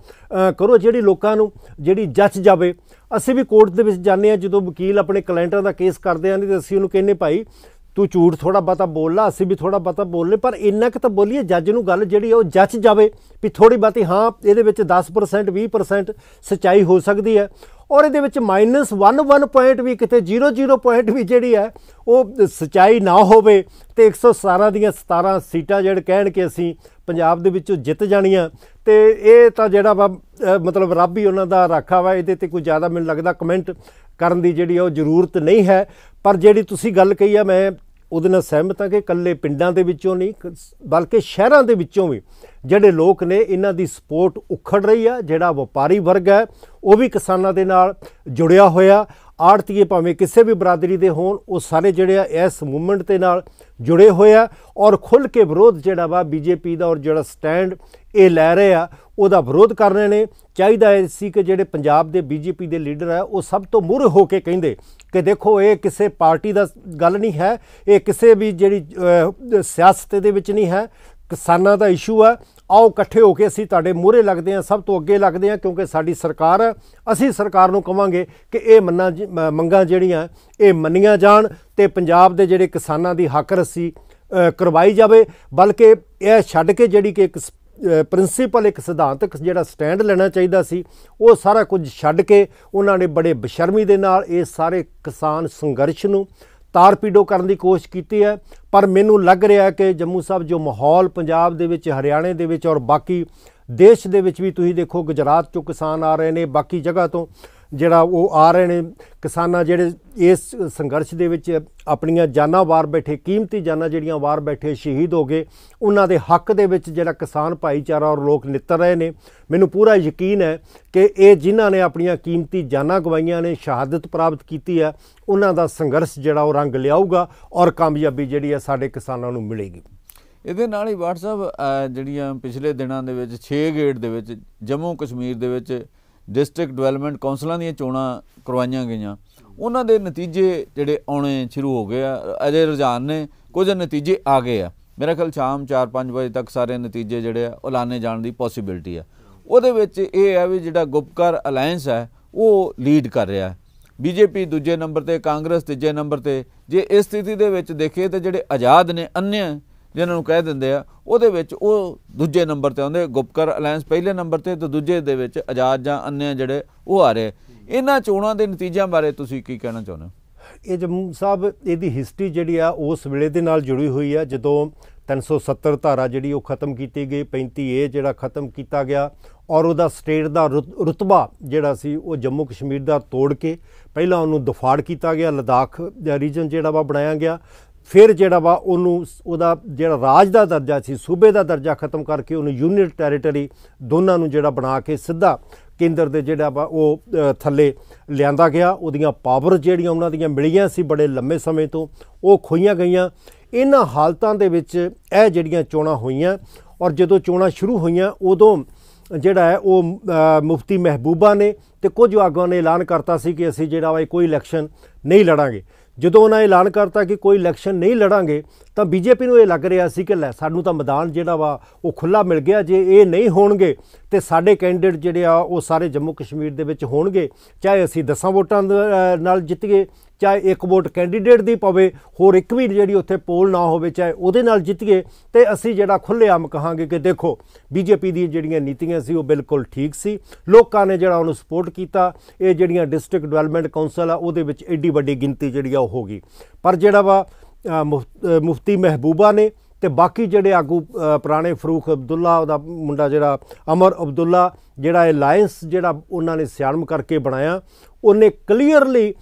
ਕਰੋ ਜਿਹੜੀ ਲੋਕਾਂ ਨੂੰ ਜਿਹੜੀ ਜੱਚ ਜਾਵੇ ਅਸੀਂ ਵੀ ਕੋਰਟ ਦੇ ਵਿੱਚ ਜਾਂਦੇ ਆ ਜਦੋਂ ਵਕੀਲ ਆਪਣੇ ਕਲਾਇੰਟਾਂ ਦਾ ਕੇਸ ਕਰਦੇ ਆ ਨਹੀਂ ਤੇ ਅਸੀਂ ਉਹਨੂੰ ਕਹਿੰਨੇ ਭਾਈ ਤੂੰ ਝੂਠ ਥੋੜਾ ਬਤਾ ਬੋਲ ਲਾ ਅਸੀਂ ਵੀ ਥੋੜਾ ਬਤਾ ਬੋਲ ਲੈ ਪਰ ਇੰਨਾ ਕਿ ਤਾਂ ਬੋਲੀਏ ਜੱਜ ਨੂੰ ਗੱਲ ਜਿਹੜੀ ਉਹ ਜੱਜ ਜਾਵੇ ਵੀ ਥੋੜੀ ਬਾਤੀ ਹਾਂ ਇਹਦੇ ਵਿੱਚ 10% 20% ਸਚਾਈ ਹੋ ਸਕਦੀ ਹੈ ਔਰ ਇਹਦੇ ਵਿੱਚ -11 ਪੁਆਇੰਟ ਵੀ ਕਿਤੇ 00 ਪੁਆਇੰਟ ਵੀ ਜਿਹੜੀ ਹੈ ਉਹ ਸਚਾਈ ਨਾ ਹੋਵੇ ਤੇ 117 ਦੀਆਂ 17 ਸੀਟਾਂ ਜਿਹੜੇ ਕਹਿਣ ਕਿ ਅਸੀਂ ਪੰਜਾਬ ਦੇ ਵਿੱਚੋਂ ਜਿੱਤ ਜਾਣੀਆਂ ਤੇ ਇਹ ਤਾਂ ਜਿਹੜਾ ਵਾ ਮਤਲਬ ਰੱਬ ਹੀ ਉਹਨਾਂ ਦਾ ਰਾਖਾ ਵਾ ਇਹਦੇ ਤੇ ਕੋਈ ਜ਼ਿਆਦਾ ਮੈਨੂੰ ਲੱਗਦਾ ਕਮੈਂਟ ਕਰਨ ਦੀ ਜਿਹੜੀ ਉਹ ਜ਼ਰੂਰਤ ਨਹੀਂ ਹੈ ਪਰ ਜਿਹੜੀ ਤੁਸੀਂ ਗੱਲ ਕਹੀ ਆ ਮੈਂ ਉਹਦੇ ਨਾਲ ਸਹਿਮਤ ਆ ਕਿ ਇਕੱਲੇ ਪਿੰਡਾਂ ਦੇ ਵਿੱਚੋਂ ਨਹੀਂ ਬਲਕਿ ਸ਼ਹਿਰਾਂ ਦੇ ਵਿੱਚੋਂ ਵੀ ਜਿਹੜੇ ਲੋਕ ਨੇ ਇਹਨਾਂ ਦੀ ਸਪੋਰਟ ਉਖੜ ਰਹੀ ਆ ਜਿਹੜਾ ਵਪਾਰੀ ਵਰਗ ਹੈ ਉਹ ਵੀ ਕਿਸਾਨਾਂ ਦੇ ਨਾਲ ਜੁੜਿਆ ਹੋਇਆ ਆੜਤੀਏ ਭਾਵੇਂ ਕਿਸੇ ਵੀ ਬਰਾਦਰੀ ਦੇ ਹੋਣ ਉਹ ਸਾਰੇ ਜਿਹੜੇ ਆ ਇਸ ਮੂਵਮੈਂਟ ਦੇ ਨਾਲ ਜੁੜੇ ਹੋਏ ਆ ਔਰ ਖੁੱਲ ਕੇ ਵਿਰੋਧ ਜਿਹੜਾ ਵਾ ਬੀਜੇਪੀ ਦਾ ਔਰ ਜਿਹੜਾ ਸਟੈਂਡ ਇਹ ਲੈ ਰਹੇ ਆ ਉਹਦਾ ਵਿਰੋਧ ਕਰ ਰਹੇ ਨੇ ਚਾਹੀਦਾ ਸੀ ਕਿ ਜਿਹੜੇ ਪੰਜਾਬ ਦੇ ਬੀਜੇਪੀ ਦੇ ਲੀਡਰ ਆ ਉਹ ਸਭ ਤੋਂ ਮੁਰ ਹੋ ਕੇ ਕਹਿੰਦੇ ਕਿ ਦੇਖੋ ਇਹ ਕਿਸੇ ਪਾਰਟੀ ਦਾ ਗੱਲ ਨਹੀਂ ਹੈ ਇਹ ਕਿਸੇ ਵੀ ਜਿਹੜੀ ਸਿਆਸਤ ਦੇ ਵਿੱਚ ਨਹੀਂ ਹੈ ਕਿਸਾਨਾਂ ਦਾ ਇਸ਼ੂ ਆ ਆਓ ਇਕੱਠੇ ਹੋ ਕੇ ਅਸੀਂ ਤੁਹਾਡੇ ਮੂਹਰੇ ਲੱਗਦੇ ਹਾਂ ਸਭ ਤੋਂ ਅੱਗੇ ਲੱਗਦੇ ਹਾਂ ਕਿਉਂਕਿ ਸਾਡੀ ਸਰਕਾਰ ਅਸੀਂ ਸਰਕਾਰ ਨੂੰ ਕਵਾਂਗੇ ਕਿ ਇਹ ਮੰਨਾ ਮੰਗਾਂ ਜਿਹੜੀਆਂ ਇਹ ਮੰਨੀਆਂ ਜਾਣ ਤੇ ਪੰਜਾਬ ਦੇ ਜਿਹੜੇ ਕਿਸਾਨਾਂ ਦੀ ਹੱਕ ਰਸੀ ਕਰਵਾਈ ਜਾਵੇ ਬਲਕਿ ਇਹ ਛੱਡ ਕੇ ਜਿਹੜੀ ਕਿ ਇੱਕ ਪ੍ਰਿੰਸੀਪਲ ਇੱਕ ਸਿਧਾਂਤਕ ਜਿਹੜਾ ਸਟੈਂਡ ਲੈਣਾ ਚਾਹੀਦਾ ਸੀ ਉਹ ਸਾਰਾ ਕੁਝ ਛੱਡ ਕੇ ਉਹਨਾਂ ਨੇ ਬੜੇ ਬਸ਼ਰਮੀ ਦੇ ਨਾਲ ਇਹ ਸਾਰੇ ਕਿਸਾਨ ਸੰਘਰਸ਼ ਨੂੰ ਤਾਰਪੀਡੋ ਕਰਨ ਦੀ ਕੋਸ਼ਿਸ਼ ਕੀਤੀ ਹੈ ਪਰ ਮੈਨੂੰ ਲੱਗ ਰਿਹਾ ਹੈ ਕਿ ਜੰਮੂ ਸਾਹਿਬ ਜੋ ਮਾਹੌਲ ਪੰਜਾਬ ਦੇ ਵਿੱਚ ਹਰਿਆਣੇ ਦੇ ਵਿੱਚ ਔਰ ਬਾਕੀ ਦੇਸ਼ ਦੇ ਵਿੱਚ ਵੀ ਤੁਸੀਂ ਦੇਖੋ ਗੁਜਰਾਤ ਚੋਂ ਕਿਸਾਨ ਆ ਰਹੇ ਨੇ ਬਾਕੀ ਜਗ੍ਹਾ ਤੋਂ ਜਿਹੜਾ ਉਹ ਆ ਰਹੇ ਨੇ ਕਿਸਾਨਾਂ ਜਿਹੜੇ ਇਸ ਸੰਘਰਸ਼ ਦੇ ਵਿੱਚ ਆਪਣੀਆਂ ਜਾਨਾਂ ਵਾਰ ਬੈਠੇ ਕੀਮਤੀ ਜਾਨਾਂ ਜਿਹੜੀਆਂ ਵਾਰ ਬੈਠੇ ਸ਼ਹੀਦ ਹੋ ਗਏ ਉਹਨਾਂ ਦੇ ਹੱਕ ਦੇ ਵਿੱਚ ਜਿਹੜਾ ਕਿਸਾਨ ਭਾਈਚਾਰਾ ਔਰ ਲੋਕ ਨਿੱਤਰ ਰਹੇ ਨੇ ਮੈਨੂੰ ਪੂਰਾ ਯਕੀਨ ਹੈ ਕਿ ਇਹ ਜਿਨ੍ਹਾਂ ਨੇ ਆਪਣੀਆਂ ਕੀਮਤੀ ਜਾਨਾਂ ਗਵਾਈਆਂ ਨੇ ਸ਼ਹਾਦਤ ਪ੍ਰਾਪਤ ਕੀਤੀ ਹੈ ਉਹਨਾਂ ਦਾ ਸੰਘਰਸ਼ ਜਿਹੜਾ ਉਹ ਰੰਗ ਲਿਆਊਗਾ ਔਰ ਕਾਮਯਾਬੀ ਜਿਹੜੀ ਹੈ ਸਾਡੇ ਕਿਸਾਨਾਂ ਨੂੰ ਮਿਲੇਗੀ ਇਹਦੇ ਨਾਲ ਹੀ WhatsApp ਜਿਹੜੀਆਂ ਪਿਛਲੇ ਦਿਨਾਂ ਦੇ ਵਿੱਚ 6 ਗੇਟ ਦੇ ਵਿੱਚ ਜੰਮੂ ਕਸ਼ਮੀਰ ਦੇ ਵਿੱਚ ਡਿਸਟ੍ਰਿਕਟ ਡਿਵੈਲਪਮੈਂਟ ਕਾਉਂਸਲਾਂ ਦੀਆਂ ਚੋਣਾਂ ਕਰਵਾਈਆਂ ਗਈਆਂ ਉਹਨਾਂ ਦੇ ਨਤੀਜੇ ਜਿਹੜੇ ਆਉਣੇ ਸ਼ੁਰੂ ਹੋ ਗਏ ਆ ਅਜੇ ਰੁਝਾਨ ਨੇ ਕੁਝ ਨਤੀਜੇ ਆ ਗਏ ਆ ਮੇਰਾ ਖਿਆਲ ਸ਼ਾਮ 4-5 ਵਜੇ ਤੱਕ ਸਾਰੇ ਨਤੀਜੇ ਜਿਹੜੇ ਆ ਐਲਾਨੇ ਜਾਣ ਦੀ ਪੋਸਿਬਿਲਿਟੀ ਆ ਉਹਦੇ ਵਿੱਚ ਇਹ ਆ ਵੀ ਜਿਹੜਾ ਗੁਪਕਰ ਅਲਾਈਅੰਸ ਹੈ ਉਹ ਲੀਡ ਕਰ ਰਿਹਾ ਹੈ ਬੀਜੇਪੀ ਦੂਜੇ ਨੰਬਰ ਤੇ ਕਾਂਗਰਸ ਤੀਜੇ ਨੰਬਰ ਤੇ ਜੇ ਇਸ ਸਥਿਤੀ ਦੇ ਵਿੱਚ ਦੇਖੀਏ ਤਾਂ ਜਿਹੜੇ ਆਜ਼ਾਦ ਨੇ ਅੰਨੇ ਜਿਨ੍ਹਾਂ ਨੂੰ ਕਹਿ ਦਿੰਦੇ ਆ ਉਹਦੇ ਵਿੱਚ ਉਹ ਦੂਜੇ ਨੰਬਰ ਤੇ ਆਉਂਦੇ ਗੁਪਕਰ ਅਲਾਈਅੰਸ ਪਹਿਲੇ ਨੰਬਰ ਤੇ ਤੇ ਦੂਜੇ ਦੇ ਵਿੱਚ ਆਜ਼ਾਦ ਜਾਂ ਅੰਨੇ ਜਿਹੜੇ ਉਹ ਆ ਰਹੇ ਇਹਨਾਂ ਚੋਣਾਂ ਦੇ ਨਤੀਜਿਆਂ ਬਾਰੇ ਤੁਸੀਂ ਕੀ ਕਹਿਣਾ ਚਾਹੁੰਦੇ ਹੋ ਇਹ ਜੰਮੂ ਸਾਹਿਬ ਇਹਦੀ ਹਿਸਟਰੀ ਜਿਹੜੀ ਆ ਉਸ ਵੇਲੇ ਦੇ ਨਾਲ ਜੁੜੀ ਹੋਈ ਆ ਜਦੋਂ 370 ਧਾਰਾ ਜਿਹੜੀ ਉਹ ਖਤਮ ਕੀਤੀ ਗਈ 35A ਜਿਹੜਾ ਖਤਮ ਕੀਤਾ ਗਿਆ ਔਰ ਉਹਦਾ ਸਟੇਟ ਦਾ ਰਤਬਾ ਜਿਹੜਾ ਸੀ ਉਹ ਜੰਮੂ ਕਸ਼ਮੀਰ ਦਾ ਤੋੜ ਕੇ ਪਹਿਲਾਂ ਉਹਨੂੰ ਦਫਾੜ ਕੀਤਾ ਗਿਆ ਲਦਾਖ ਰੀਜਨ ਜਿਹੜਾ ਵਾ ਬਣਾਇਆ ਗਿਆ ਫਿਰ ਜਿਹੜਾ ਵਾ ਉਹਨੂੰ ਉਹਦਾ ਜਿਹੜਾ ਰਾਜ ਦਾ ਦਰਜਾ ਸੀ ਸੂਬੇ ਦਾ ਦਰਜਾ ਖਤਮ ਕਰਕੇ ਉਹਨੂੰ ਯੂਨੀਅਨ ਟੈਰੀਟਰੀ ਦੋਨਾਂ ਨੂੰ ਜਿਹੜਾ ਬਣਾ ਕੇ ਸਿੱਧਾ ਕੇਂਦਰ ਦੇ ਜਿਹੜਾ ਵਾ ਉਹ ਥੱਲੇ ਲਿਆਂਦਾ ਗਿਆ ਉਹਦੀਆਂ ਪਾਵਰ ਜਿਹੜੀਆਂ ਉਹਨਾਂ ਦੀਆਂ ਮਿਲੀਆਂ ਸੀ ਬੜੇ ਲੰਮੇ ਸਮੇਂ ਤੋਂ ਉਹ ਖੋਈਆਂ ਗਈਆਂ ਇਹਨਾਂ ਹਾਲਤਾਂ ਦੇ ਵਿੱਚ ਇਹ ਜਿਹੜੀਆਂ ਚੋਣਾਂ ਹੋਈਆਂ ਔਰ ਜਦੋਂ ਚੋਣਾਂ ਸ਼ੁਰੂ ਹੋਈਆਂ ਉਦੋਂ ਜਿਹੜਾ ਹੈ ਉਹ ਮੁਫਤੀ ਮਹਿਬੂਬਾ ਨੇ ਤੇ ਕੁਝ ਆਗੂਆਂ ਨੇ ਐਲਾਨ ਕਰਤਾ ਸੀ ਕਿ ਅਸੀਂ ਜਿਹੜਾ ਵਾ ਕੋਈ ਇਲੈਕਸ਼ਨ ਨਹੀਂ ਲੜਾਂਗੇ ਜਦੋਂ ਉਹਨਾਂ ਐਲਾਨ ਕਰਤਾ ਕਿ ਕੋਈ ਇਲੈਕਸ਼ਨ ਨਹੀਂ ਲੜਾਂਗੇ ਤਾਂ ਬੀਜੇਪੀ ਨੂੰ ਇਹ ਲੱਗ ਰਿਹਾ ਸੀ ਕਿ ਲੈ ਸਾਨੂੰ ਤਾਂ ਮੈਦਾਨ ਜਿਹੜਾ ਵਾ ਉਹ ਖੁੱਲਾ ਮਿਲ ਗਿਆ ਜੇ ਇਹ ਨਹੀਂ ਹੋਣਗੇ ਤੇ ਸਾਡੇ ਕੈਂਡੀਡੇਟ ਜਿਹੜੇ ਆ ਉਹ ਸਾਰੇ ਜੰਮੂ ਕਸ਼ਮੀਰ ਦੇ ਵਿੱਚ ਹੋਣਗੇ ਚਾਹੇ ਅਸੀਂ 10 ਵੋਟਾਂ ਨਾਲ ਜਿੱਤੀਏ ਚਾਹੇ ਇੱਕ ਵੋਟ ਕੈਂਡੀਡੇਟ ਦੀ ਪਵੇ ਹੋਰ ਇੱਕ ਵੀ ਜਿਹੜੀ ਉੱਥੇ ਪੋਲ ਨਾ ਹੋਵੇ ਚਾਹੇ ਉਹਦੇ ਨਾਲ ਜਿੱਤੀਏ ਤੇ ਅਸੀਂ ਜਿਹੜਾ ਖੁੱਲ੍ਹੇਆਮ ਕਹਾਂਗੇ ਕਿ ਦੇਖੋ ਬੀਜੇਪੀ ਦੀ ਜਿਹੜੀਆਂ ਨੀਤੀਆਂ ਸੀ ਉਹ ਬਿਲਕੁਲ ਠੀਕ ਸੀ ਲੋਕਾਂ ਨੇ ਜਿਹੜਾ ਉਹਨੂੰ ਸਪੋਰਟ ਕੀਤਾ ਇਹ ਜਿਹੜੀਆਂ ਡਿਸਟ੍ਰਿਕਟ ਡਿਵੈਲਪਮੈਂਟ ਕਾਉਂਸਲ ਆ ਉਹਦੇ ਵਿੱਚ ਐਡੀ ਵੱਡੀ ਗਿਣਤੀ ਜਿਹੜੀ ਆ ਉਹ ਹੋ ਗਈ ਪਰ ਜਿਹੜਾ ਵਾ ਮੁਫਤੀ ਮਹਿਬੂਬਾ ਨੇ ਤੇ ਬਾਕੀ ਜਿਹੜੇ ਆਗੂ ਪੁਰਾਣੇ ਫਰੂਖ ਅਬਦੁੱਲਾ ਉਹਦਾ ਮੁੰਡਾ ਜਿਹੜਾ ਅਮਰ ਅਬਦੁੱਲਾ ਜਿਹੜਾ ਇਹ ਅਲਾਈਅੰਸ ਜਿਹੜਾ ਉਹਨਾਂ ਨੇ ਸਿਆਣਮ ਕਰਕੇ ਬਣਾਇਆ ਉਹਨੇ ਕਲੀਅਰਲੀ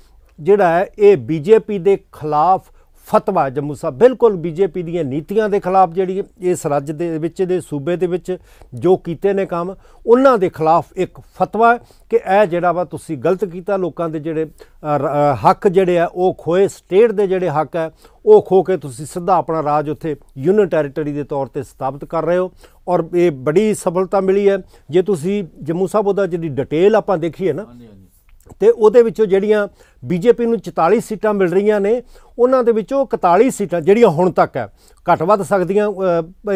ਜਿਹੜਾ ਹੈ ਇਹ ਬੀਜੇਪੀ ਦੇ ਖਿਲਾਫ ਫਤਵਾ ਜੰਮੂ ਸਾਹਿਬ ਬਿਲਕੁਲ ਬੀਜੇਪੀ ਦੀਆਂ ਨੀਤੀਆਂ ਦੇ ਖਿਲਾਫ ਜਿਹੜੀ ਇਸ ਰਾਜ ਦੇ ਵਿੱਚ ਦੇ ਸੂਬੇ ਦੇ ਵਿੱਚ ਜੋ ਕੀਤੇ ਨੇ ਕੰਮ ਉਹਨਾਂ ਦੇ ਖਿਲਾਫ ਇੱਕ ਫਤਵਾ ਕਿ ਇਹ ਜਿਹੜਾ ਵਾ ਤੁਸੀਂ ਗਲਤ ਕੀਤਾ ਲੋਕਾਂ ਦੇ ਜਿਹੜੇ ਹੱਕ ਜਿਹੜੇ ਆ ਉਹ ਖੋਏ ਸਟੇਟ ਦੇ ਜਿਹੜੇ ਹੱਕ ਆ ਉਹ ਖੋ ਕੇ ਤੁਸੀਂ ਸਿੱਧਾ ਆਪਣਾ ਰਾਜ ਉੱਥੇ ਯੂਨੀਅਨ ਟੈਰੀਟਰੀ ਦੇ ਤੌਰ ਤੇ ਸਥਾਪਿਤ ਕਰ ਰਹੇ ਹੋ ਔਰ ਇਹ ਬੜੀ ਸਫਲਤਾ ਮਿਲੀ ਹੈ ਜੇ ਤੁਸੀਂ ਜੰਮੂ ਸਾਹਿਬ ਉਹਦਾ ਜਿਹੜੀ ਡਿਟੇਲ ਆਪਾਂ ਦੇਖੀਏ ਨਾ ਤੇ ਉਹਦੇ ਵਿੱਚੋਂ ਜਿਹੜੀਆਂ ਬੀਜੇਪੀ ਨੂੰ 44 ਸੀਟਾਂ ਮਿਲ ਰਹੀਆਂ ਨੇ ਉਹਨਾਂ ਦੇ ਵਿੱਚੋਂ 41 ਸੀਟਾਂ ਜਿਹੜੀਆਂ ਹੁਣ ਤੱਕ ਹੈ ਘਟ ਵੱਧ ਸਕਦੀਆਂ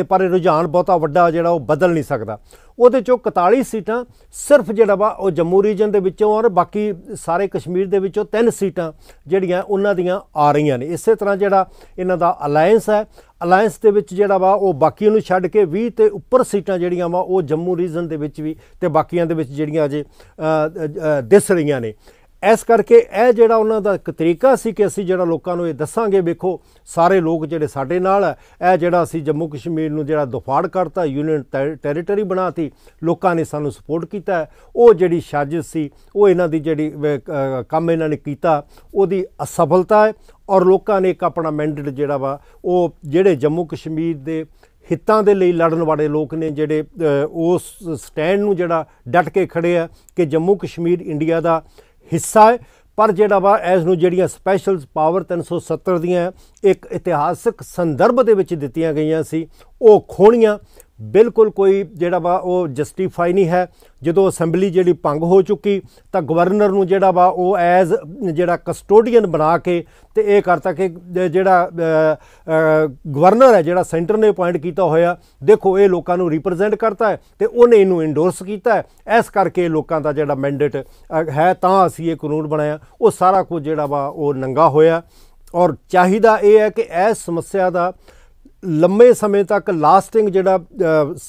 ਪਰ ਰੁਝਾਨ ਬਹੁਤਾ ਵੱਡਾ ਜਿਹੜਾ ਉਹ ਬਦਲ ਨਹੀਂ ਸਕਦਾ ਉਹਦੇ ਚੋਂ 41 ਸੀਟਾਂ ਸਿਰਫ ਜਿਹੜਾ ਵਾ ਉਹ ਜੰਮੂ ਰੀਜਨ ਦੇ ਵਿੱਚੋਂ ਔਰ ਬਾਕੀ ਸਾਰੇ ਕਸ਼ਮੀਰ ਦੇ ਵਿੱਚੋਂ ਤਿੰਨ ਸੀਟਾਂ ਜਿਹੜੀਆਂ ਉਹਨਾਂ ਦੀਆਂ ਆ ਰਹੀਆਂ ਨੇ ਇਸੇ ਤਰ੍ਹਾਂ ਜਿਹੜਾ ਇਹਨਾਂ ਦਾ ਅਲਾਈਅੰਸ ਹੈ ਅਲਾਈਅੰਸ ਦੇ ਵਿੱਚ ਜਿਹੜਾ ਵਾ ਉਹ ਬਾਕੀਆਂ ਨੂੰ ਛੱਡ ਕੇ 20 ਤੇ ਉੱਪਰ ਸੀਟਾਂ ਜਿਹੜੀਆਂ ਵਾ ਉਹ ਜੰਮੂ ਰੀਜਨ ਦੇ ਵਿੱਚ ਵੀ ਤੇ ਬਾਕੀਆਂ ਦੇ ਵਿੱਚ ਜਿਹੜੀਆਂ ਅਜੇ ਦਿਸ ਰਹੀਆਂ ਨੇ ਇਸ ਕਰਕੇ ਇਹ ਜਿਹੜਾ ਉਹਨਾਂ ਦਾ ਇੱਕ ਤਰੀਕਾ ਸੀ ਕਿ ਅਸੀਂ ਜਿਹੜਾ ਲੋਕਾਂ ਨੂੰ ਇਹ ਦੱਸਾਂਗੇ ਵੇਖੋ ਸਾਰੇ ਲੋਕ ਜਿਹੜੇ ਸਾਡੇ ਨਾਲ ਹੈ ਇਹ ਜਿਹੜਾ ਅਸੀਂ ਜੰਮੂ ਕਸ਼ਮੀਰ ਨੂੰ ਜਿਹੜਾ ਦੁਫਾੜ ਕਰਤਾ ਯੂਨੀਅਨ ਟੈਰੀਟਰੀ ਬਣਾਤੀ ਲੋਕਾਂ ਨੇ ਸਾਨੂੰ ਸਪੋਰਟ ਕੀਤਾ ਉਹ ਜਿਹੜੀ ਸਾਜ਼ਿਸ਼ ਸੀ ਉਹ ਇਹਨਾਂ ਦੀ ਜਿਹੜੀ ਕੰਮ ਇਹਨਾਂ ਨੇ ਕੀਤਾ ਉਹਦੀ ਅਸਫਲਤਾ ਹੈ ਔਰ ਲੋਕਾਂ ਨੇ ਇੱਕ ਆਪਣਾ ਮੈਂਡੇਟ ਜਿਹੜਾ ਵਾ ਉਹ ਜਿਹੜੇ ਜੰਮੂ ਕਸ਼ਮੀਰ ਦੇ ਹਿੱਤਾਂ ਦੇ ਲਈ ਲੜਨ ਵਾਲੇ ਲੋਕ ਨੇ ਜਿਹੜੇ ਉਸ ਸਟੈਂਡ ਨੂੰ ਜਿਹੜਾ ਡਟ ਕੇ ਖੜੇ ਆ ਕਿ ਜੰਮੂ ਕਸ਼ਮੀਰ ਇੰਡੀਆ ਦਾ ਹਿੱਸਾ ਹੈ ਪਰ ਜਿਹੜਾ ਵਾ ਇਸ ਨੂੰ ਜਿਹੜੀਆਂ ਸਪੈਸ਼ਲ ਪਾਵਰ 370 ਦੀਆਂ ਇੱਕ ਇਤਿਹਾਸਕ ਸੰਦਰਭ ਦੇ ਵਿੱਚ ਦਿੱਤੀਆਂ ਗਈਆਂ ਸੀ ਉਹ ਖੋਣੀਆਂ ਬਿਲਕੁਲ ਕੋਈ ਜਿਹੜਾ ਵਾ ਉਹ ਜਸਟੀਫਾਈ ਨਹੀਂ ਹੈ ਜਦੋਂ ਅਸੈਂਬਲੀ ਜਿਹੜੀ ਭੰਗ ਹੋ ਚੁੱਕੀ ਤਾਂ ਗਵਰਨਰ ਨੂੰ ਜਿਹੜਾ ਵਾ ਉਹ ਐਜ਼ ਜਿਹੜਾ ਕਸਟੋਡੀਅਨ ਬਣਾ ਕੇ ਤੇ ਇਹ ਕਰਤਾ ਕਿ ਜਿਹੜਾ ਗਵਰਨਰ ਹੈ ਜਿਹੜਾ ਸੈਂਟਰ ਨੇ ਅਪਾਇੰਟ ਕੀਤਾ ਹੋਇਆ ਦੇਖੋ ਇਹ ਲੋਕਾਂ ਨੂੰ ਰਿਪਰੈਜ਼ੈਂਟ ਕਰਤਾ ਹੈ ਤੇ ਉਹਨੇ ਇਹਨੂੰ ਇੰਡੋਰਸ ਕੀਤਾ ਹੈ ਇਸ ਕਰਕੇ ਲੋਕਾਂ ਦਾ ਜਿਹੜਾ ਮੈਂਡੇਟ ਹੈ ਤਾਂ ਅਸੀਂ ਇਹ ਕਾਨੂੰਨ ਬਣਾਇਆ ਉਹ ਸਾਰਾ ਕੁਝ ਜਿਹੜਾ ਵਾ ਉਹ ਨੰਗਾ ਹੋਇਆ ਔਰ ਚਾਹੀਦਾ ਇਹ ਹੈ ਕਿ ਇਸ ਸਮੱਸਿਆ ਦਾ ਲੰਮੇ ਸਮੇਂ ਤੱਕ ਲਾਸਟਿੰਗ ਜਿਹੜਾ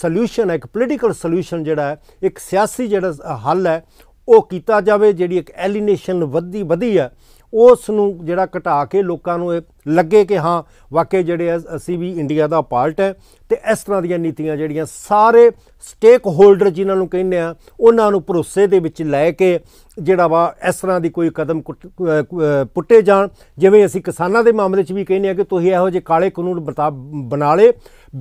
ਸੋਲੂਸ਼ਨ ਹੈ ਇੱਕ ਪੋਲੀਟੀਕਲ ਸੋਲੂਸ਼ਨ ਜਿਹੜਾ ਹੈ ਇੱਕ ਸਿਆਸੀ ਜਿਹੜਾ ਹੱਲ ਹੈ ਉਹ ਕੀਤਾ ਜਾਵੇ ਜਿਹੜੀ ਇੱਕ ਐਲੀਨੇਸ਼ਨ ਵੱਧੀ ਵਧੀ ਹੈ ਉਸ ਨੂੰ ਜਿਹੜਾ ਘਟਾ ਕੇ ਲੋਕਾਂ ਨੂੰ ਲੱਗੇ ਕਿ ਹਾਂ ਵਾਕਈ ਜਿਹੜੇ ਅਸੀਂ ਵੀ ਇੰਡੀਆ ਦਾ ਪਾਰਟ ਹੈ ਤੇ ਇਸ ਤਰ੍ਹਾਂ ਦੀਆਂ ਨੀਤੀਆਂ ਜਿਹੜੀਆਂ ਸਾਰੇ ਸਟੇਕ ਹੋਲਡਰ ਜਿਨ੍ਹਾਂ ਨੂੰ ਕਹਿੰਦੇ ਆ ਉਹਨਾਂ ਨੂੰ ਭਰੋਸੇ ਦੇ ਵਿੱਚ ਲੈ ਕੇ ਜਿਹੜਾ ਵਾ ਇਸ ਤਰ੍ਹਾਂ ਦੀ ਕੋਈ ਕਦਮ ਪੁੱਟੇ ਜਾਣ ਜਿਵੇਂ ਅਸੀਂ ਕਿਸਾਨਾਂ ਦੇ ਮਾਮਲੇ 'ਚ ਵੀ ਕਹਿੰਦੇ ਆ ਕਿ ਤੁਸੀਂ ਇਹੋ ਜਿਹੇ ਕਾਲੇ ਕਾਨੂੰਨ ਬਣਾ ਲੇ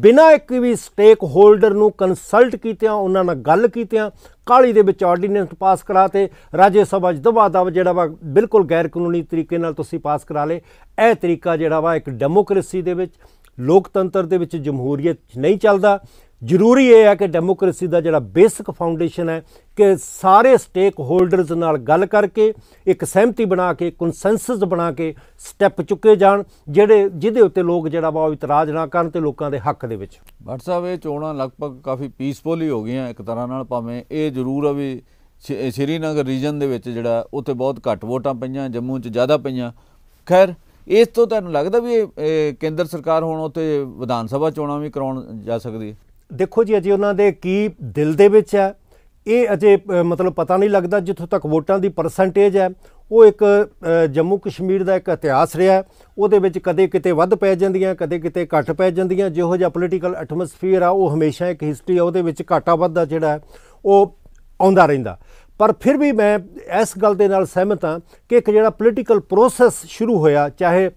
ਬਿਨਾਂ ਇੱਕ ਵੀ ਸਟੇਕ ਹੋਲਡਰ ਨੂੰ ਕੰਸਲਟ ਕੀਤਿਆਂ ਉਹਨਾਂ ਨਾਲ ਗੱਲ ਕੀਤਿਆਂ ਕਾਲੀ ਦੇ ਵਿੱਚ ਆਰਡੀਨੈਂਸ ਪਾਸ ਕਰਾਤੇ ਰਾਜ ਸਭਾ 'ਚ ਦਬਾ ਦਬ ਜਿਹੜਾ ਵਾ ਬਿਲਕੁਲ ਗੈਰ ਕਾਨੂੰਨੀ ਤਰੀਕੇ ਨਾਲ ਤੁਸੀਂ ਪਾਸ ਕਰਾ ਲੇ ਇਹ ਤਰੀਕਾ ਜਿਹੜਾ ਵਾ ਇੱਕ ਡੈਮੋਕ੍ਰੇਸੀ ਦੇ ਵਿੱਚ ਲੋਕਤੰਤਰ ਦੇ ਵਿੱਚ ਜਮਹੂਰੀਅਤ ਨਹੀਂ ਚੱਲਦਾ ਜ਼ਰੂਰੀ ਇਹ ਹੈ ਕਿ ਡੈਮੋਕ੍ਰੇਸੀ ਦਾ ਜਿਹੜਾ ਬੇਸਿਕ ਫਾਊਂਡੇਸ਼ਨ ਹੈ ਕਿ ਸਾਰੇ ਸਟੇਕ ਹੋਲਡਰਸ ਨਾਲ ਗੱਲ ਕਰਕੇ ਇੱਕ ਸਹਿਮਤੀ ਬਣਾ ਕੇ ਕਨਸੈਂਸਸ ਬਣਾ ਕੇ ਸਟੈਪ ਚੁੱਕੇ ਜਾਣ ਜਿਹੜੇ ਜਿਹਦੇ ਉੱਤੇ ਲੋਕ ਜਿਹੜਾ ਵਾ ਉਹ ਇਤਰਾਜ਼ ਨਾ ਕਰਨ ਤੇ ਲੋਕਾਂ ਦੇ ਹੱਕ ਦੇ ਵਿੱਚ ਵਟਸਐਪ ਇਹ ਚੋਣਾਂ ਲਗਭਗ ਕਾਫੀ ਪੀਸਫੁਲੀ ਹੋ ਗਈਆਂ ਇੱਕ ਤਰ੍ਹਾਂ ਨਾਲ ਭਾਵੇਂ ਇਹ ਜ਼ਰੂਰ ਆ ਵੀ ਸ਼੍ਰੀਨਗਰ ਰੀਜਨ ਦੇ ਵਿੱਚ ਜਿਹੜਾ ਉੱਥੇ ਬਹੁਤ ਘੱਟ ਵੋਟਾਂ ਪਈਆਂ ਜੰਮੂ 'ਚ ਜ਼ਿਆਦਾ ਪਈਆਂ ਖੈਰ ਇਸ ਤੋਂ ਤੁਹਾਨੂੰ ਲੱਗਦਾ ਵੀ ਇਹ ਕੇਂਦਰ ਸਰਕਾਰ ਹੁਣ ਉੱਥੇ ਵਿਧਾਨ ਸਭਾ ਚੋਣਾਂ ਵੀ ਕਰਾਉਣ ਜਾ ਸਕਦੀ ਹੈ ਦੇਖੋ ਜੀ ਅਜੇ ਉਹਨਾਂ ਦੇ ਕੀ ਦਿਲ ਦੇ ਵਿੱਚ ਹੈ ਇਹ ਅਜੇ ਮਤਲਬ ਪਤਾ ਨਹੀਂ ਲੱਗਦਾ ਜਿੱਥੋਂ ਤੱਕ ਵੋਟਾਂ ਦੀ ਪਰਸੈਂਟੇਜ ਹੈ ਉਹ ਇੱਕ ਜੰਮੂ ਕਸ਼ਮੀਰ ਦਾ ਇੱਕ ਇਤਿਹਾਸ ਰਿਹਾ ਉਹਦੇ ਵਿੱਚ ਕਦੇ ਕਿਤੇ ਵੱਧ ਪੈ ਜਾਂਦੀਆਂ ਕਦੇ ਕਿਤੇ ਘੱਟ ਪੈ ਜਾਂਦੀਆਂ ਜਿਹੋ ਜਿਹਾ ਪੋਲੀਟੀਕਲ ਐਟਮੋਸਫੀਅਰ ਆ ਉਹ ਹਮੇਸ਼ਾ ਇੱਕ ਹਿਸਟਰੀ ਆ ਉਹਦੇ ਵਿੱਚ ਘਾਟਾ ਵੱਧਾ ਜਿਹੜਾ ਉਹ ਆਉਂਦਾ ਰਹਿੰਦਾ ਪਰ ਫਿਰ ਵੀ ਮੈਂ ਇਸ ਗੱਲ ਦੇ ਨਾਲ ਸਹਿਮਤ ਹਾਂ ਕਿ ਇੱਕ ਜਿਹੜਾ ਪੋਲੀਟੀਕਲ ਪ੍ਰੋਸੈਸ ਸ਼ੁਰੂ ਹੋਇਆ ਚਾਹੇ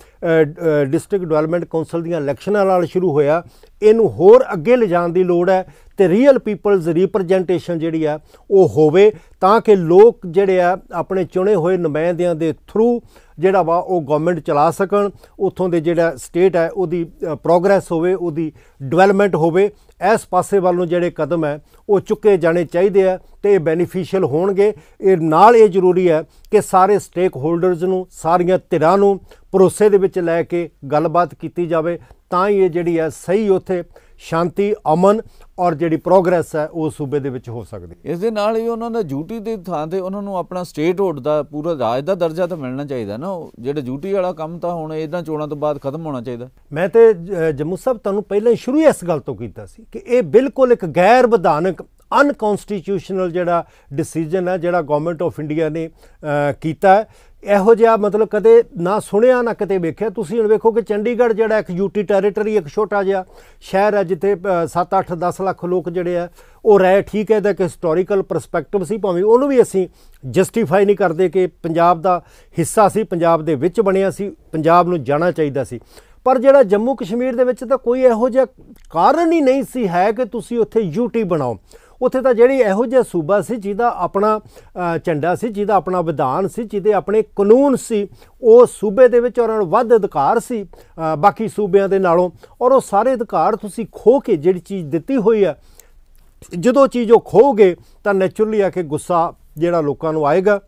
ਡਿਸਟ੍ਰਿਕਟ ਡਿਵੈਲਪਮੈਂਟ ਕਾਉਂਸਲ ਦੀਆਂ ਇਲੈਕਸ਼ਨਾਂ ਨਾਲ ਸ਼ੁਰੂ ਹੋਇਆ ਇਹਨੂੰ ਹੋਰ ਅੱਗੇ ਲਿਜਾਣ ਦੀ ਲੋੜ ਹੈ ਤੇ ਰੀਅਲ ਪੀਪਲਸ ਰਿਪਰੈਜ਼ੈਂਟੇਸ਼ਨ ਜਿਹੜੀ ਆ ਉਹ ਹੋਵੇ ਤਾਂ ਕਿ ਲੋਕ ਜਿਹੜੇ ਆ ਆਪਣੇ ਚੁਣੇ ਹੋਏ ਨੁਮਾਇੰਦਿਆਂ ਦੇ ਥਰੂ ਜਿਹੜਾ ਵਾ ਉਹ ਗਵਰਨਮੈਂਟ ਚਲਾ ਸਕਣ ਉੱਥੋਂ ਦੇ ਜਿਹੜਾ ਸਟੇਟ ਹੈ ਉਹਦੀ ਪ੍ਰੋਗਰੈਸ ਹੋਵੇ ਉਹਦੀ ਡਿਵੈਲਪਮੈਂਟ ਹੋਵੇ ਇਸ ਪਾਸੇ ਵੱਲ ਨੂੰ ਜਿਹੜੇ ਕਦਮ ਹੈ ਉਹ ਚੁੱਕੇ ਜਾਣੇ ਚਾਹੀਦੇ ਆ ਤੇ ਇਹ ਬੈਨੀਫੀਸ਼ੀਅਲ ਹੋਣਗੇ ਇਹ ਨਾਲ ਇਹ ਜ਼ਰੂਰੀ ਹੈ ਕਿ ਸਾਰੇ ਸਟੇਕ ਹੋਲਡਰਸ ਨੂੰ ਸਾਰੀਆਂ ਧਿਰਾਂ ਨੂੰ ਭਰੋਸੇ ਦੇ ਵਿੱਚ ਲੈ ਕੇ ਗੱਲਬਾਤ ਕੀਤੀ ਜਾਵੇ ਤਾਂ ਹੀ ਇਹ ਜਿਹੜੀ ਹੈ ਸਹੀ ਉੱਥੇ ਸ਼ਾਂਤੀ ਅਮਨ ਔਰ ਜਿਹੜੀ ਪ੍ਰੋਗਰੈਸ ਹੈ ਉਹ ਸੂਬੇ ਦੇ ਵਿੱਚ ਹੋ ਸਕਦੀ ਇਸ ਦੇ ਨਾਲ ਹੀ ਉਹਨਾਂ ਦਾ ਡਿਊਟੀ ਦੇ ਥਾਂ ਤੇ ਉਹਨਾਂ ਨੂੰ ਆਪਣਾ ਸਟੇਟ ਹੋਡ ਦਾ ਪੂਰਾ ਰਾਜ ਦਾ ਦਰਜਾ ਤਾਂ ਮਿਲਣਾ ਚਾਹੀਦਾ ਨਾ ਜਿਹੜਾ ਡਿਊਟੀ ਵਾਲਾ ਕੰਮ ਤਾਂ ਹੁਣ ਇਦਾਂ ਚੋਣਾਂ ਤੋਂ ਬਾਅਦ ਖਤਮ ਹੋਣਾ ਚਾਹੀਦਾ ਮੈਂ ਤੇ ਜੰਮੂ ਸਾਹਿਬ ਤੁਹਾਨੂੰ ਪਹਿਲਾਂ ਹੀ ਸ਼ੁਰੂ ਹੀ ਇਸ ਗੱਲ ਤੋਂ ਕੀਤਾ ਸੀ ਕਿ ਇਹ ਬਿਲਕੁਲ ਇੱਕ ਗੈਰ ਵਿਧਾਨਕ ਅਨਕਨਸਟੀਟਿਊਸ਼ਨਲ ਜਿਹੜਾ ਡਿਸੀਜਨ ਹੈ ਜਿਹੜਾ ਗਵਰਨਮੈਂਟ ਆਫ ਇੰਡੀਆ ਨੇ ਕੀਤਾ ਇਹੋ ਜਿਹਾ ਮਤਲਬ ਕਦੇ ਨਾ ਸੁਣਿਆ ਨਾ ਕਦੇ ਵੇਖਿਆ ਤੁਸੀਂ ਹੁਣ ਵੇਖੋ ਕਿ ਚੰਡੀਗੜ੍ਹ ਜਿਹੜਾ ਇੱਕ ਯੂਟੀ ਟੈਰੀਟਰੀ ਇੱਕ ਛੋਟਾ ਜਿਹਾ ਸ਼ਹਿਰ ਹੈ ਜਿੱਥੇ 7 8 10 ਲੱਖ ਲੋਕ ਜਿਹੜੇ ਆ ਉਹ ਰਹਿ ਠੀਕ ਹੈ ਦਾ ਕਿ ਹਿਸਟੋਰੀਕਲ ਪਰਸਪੈਕਟਿਵ ਸੀ ਭਾਵੇਂ ਉਹਨੂੰ ਵੀ ਅਸੀਂ ਜਸਟੀਫਾਈ ਨਹੀਂ ਕਰਦੇ ਕਿ ਪੰਜਾਬ ਦਾ ਹਿੱਸਾ ਸੀ ਪੰਜਾਬ ਦੇ ਵਿੱਚ ਬਣਿਆ ਸੀ ਪੰਜਾਬ ਨੂੰ ਜਾਣਾ ਚਾਹੀਦਾ ਸੀ ਪਰ ਜਿਹੜਾ ਜੰਮੂ ਕਸ਼ਮੀਰ ਦੇ ਵਿੱਚ ਤਾਂ ਕੋਈ ਇਹੋ ਜਿਹਾ ਕਾਰਨ ਹੀ ਨਹੀਂ ਸੀ ਹੈ ਕਿ ਤੁਸੀਂ ਉੱਥੇ ਯੂਟੀ ਬਣਾਓ ਉੱਥੇ ਤਾਂ ਜਿਹੜੀ ਇਹੋ ਜਿਹਾ ਸੂਬਾ ਸੀ ਜਿਹਦਾ ਆਪਣਾ ਝੰਡਾ ਸੀ ਜਿਹਦਾ ਆਪਣਾ ਵਿਧਾਨ ਸੀ ਜਿਹਦੇ ਆਪਣੇ ਕਾਨੂੰਨ ਸੀ ਉਹ ਸੂਬੇ ਦੇ ਵਿੱਚ ਉਹਨਾਂ ਨੂੰ ਵੱਧ ਅਧਿਕਾਰ ਸੀ ਬਾਕੀ ਸੂਬਿਆਂ ਦੇ ਨਾਲੋਂ ਔਰ ਉਹ ਸਾਰੇ ਅਧਿਕਾਰ ਤੁਸੀਂ ਖੋ ਕੇ ਜਿਹੜੀ ਚੀਜ਼ ਦਿੱਤੀ ਹੋਈ ਹੈ ਜਦੋਂ ਚੀਜ਼ ਉਹ ਖੋਗੇ ਤਾਂ ਨੇਚਰਲੀ ਆ ਕੇ ਗੁੱਸਾ ਜਿਹੜਾ ਲੋਕਾਂ ਨੂੰ ਆਏਗਾ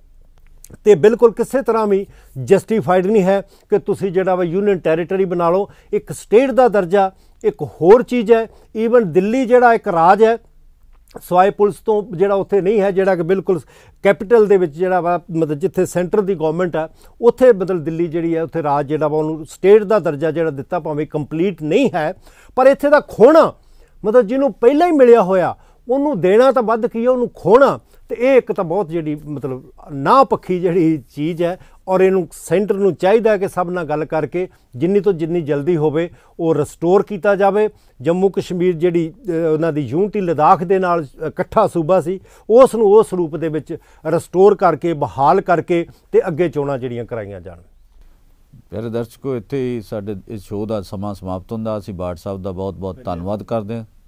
ਤੇ ਬਿਲਕੁਲ ਕਿਸੇ ਤਰ੍ਹਾਂ ਵੀ ਜਸਟੀਫਾਈਡ ਨਹੀਂ ਹੈ ਕਿ ਤੁਸੀਂ ਜਿਹੜਾ ਵਾ ਯੂਨੀਅਨ ਟੈਰੀਟਰੀ ਬਣਾ ਲਓ ਇੱਕ ਸਟੇਟ ਦਾ ਦਰਜਾ ਇੱਕ ਹੋਰ ਚੀਜ਼ ਹੈ ਈਵਨ ਦਿੱਲੀ ਜਿਹੜਾ ਇੱਕ ਰਾਜ ਹੈ ਸਵਾਏ ਪੁਲਿਸ ਤੋਂ ਜਿਹੜਾ ਉੱਥੇ ਨਹੀਂ ਹੈ ਜਿਹੜਾ ਕਿ ਬਿਲਕੁਲ ਕੈਪੀਟਲ ਦੇ ਵਿੱਚ ਜਿਹੜਾ ਵਾ ਮਤਲਬ ਜਿੱਥੇ ਸੈਂਟਰ ਦੀ ਗਵਰਨਮੈਂਟ ਆ ਉੱਥੇ ਮਤਲਬ ਦਿੱਲੀ ਜਿਹੜੀ ਹੈ ਉੱਥੇ ਰਾਜ ਜਿਹੜਾ ਵਾ ਉਹਨੂੰ ਸਟੇਟ ਦਾ ਦਰਜਾ ਜਿਹੜਾ ਦਿੱਤਾ ਭਾਵੇਂ ਕੰਪਲੀਟ ਨਹੀਂ ਹੈ ਪਰ ਇੱਥੇ ਦਾ ਖੋਣਾ ਮਤਲਬ ਜਿਹਨੂੰ ਪਹਿਲਾਂ ਹੀ ਮਿਲਿਆ ਹੋਇਆ ਉਹਨੂੰ ਦੇਣਾ ਤਾਂ ਵੱਧ ਕੀ ਉਹਨੂੰ ਖੋਣਾ ਤੇ ਇਹ ਇੱਕ ਤਾਂ ਬਹੁਤ ਜਿਹੜੀ ਮਤਲਬ ਨਾ ਪੱਖੀ ਜਿਹੜੀ ਚੀਜ਼ ਹੈ ਔਰ ਇਹਨੂੰ ਸੈਂਟਰ ਨੂੰ ਚਾਹੀਦਾ ਕਿ ਸਭ ਨਾਲ ਗੱਲ ਕਰਕੇ ਜਿੰਨੀ ਤੋਂ ਜਿੰਨੀ ਜਲਦੀ ਹੋਵੇ ਉਹ ਰਸਟੋਰ ਕੀਤਾ ਜਾਵੇ ਜੰਮੂ ਕਸ਼ਮੀਰ ਜਿਹੜੀ ਉਹਨਾਂ ਦੀ ਯੂਨਿਟੀ ਲਦਾਖ ਦੇ ਨਾਲ ਇਕੱਠਾ ਸੂਬਾ ਸੀ ਉਸ ਨੂੰ ਉਸ ਰੂਪ ਦੇ ਵਿੱਚ ਰਸਟੋਰ ਕਰਕੇ ਬਹਾਲ ਕਰਕੇ ਤੇ ਅੱਗੇ ਚੋਣਾਂ ਜਿਹੜੀਆਂ ਕਰਾਈਆਂ ਜਾਣ ਪਿਆਰੇ ਦਰਸ਼ਕੋ ਇੱਥੇ ਸਾਡੇ ਇਸ ਸ਼ੋਅ ਦਾ ਸਮਾਂ ਸਮਾਪਤ ਹੁੰਦਾ ਅਸੀਂ ਬਾਟ ਸਾਹਿਬ ਦਾ ਬਹੁਤ ਬਹੁਤ ਧੰਨਵਾਦ ਕਰਦੇ ਹਾਂ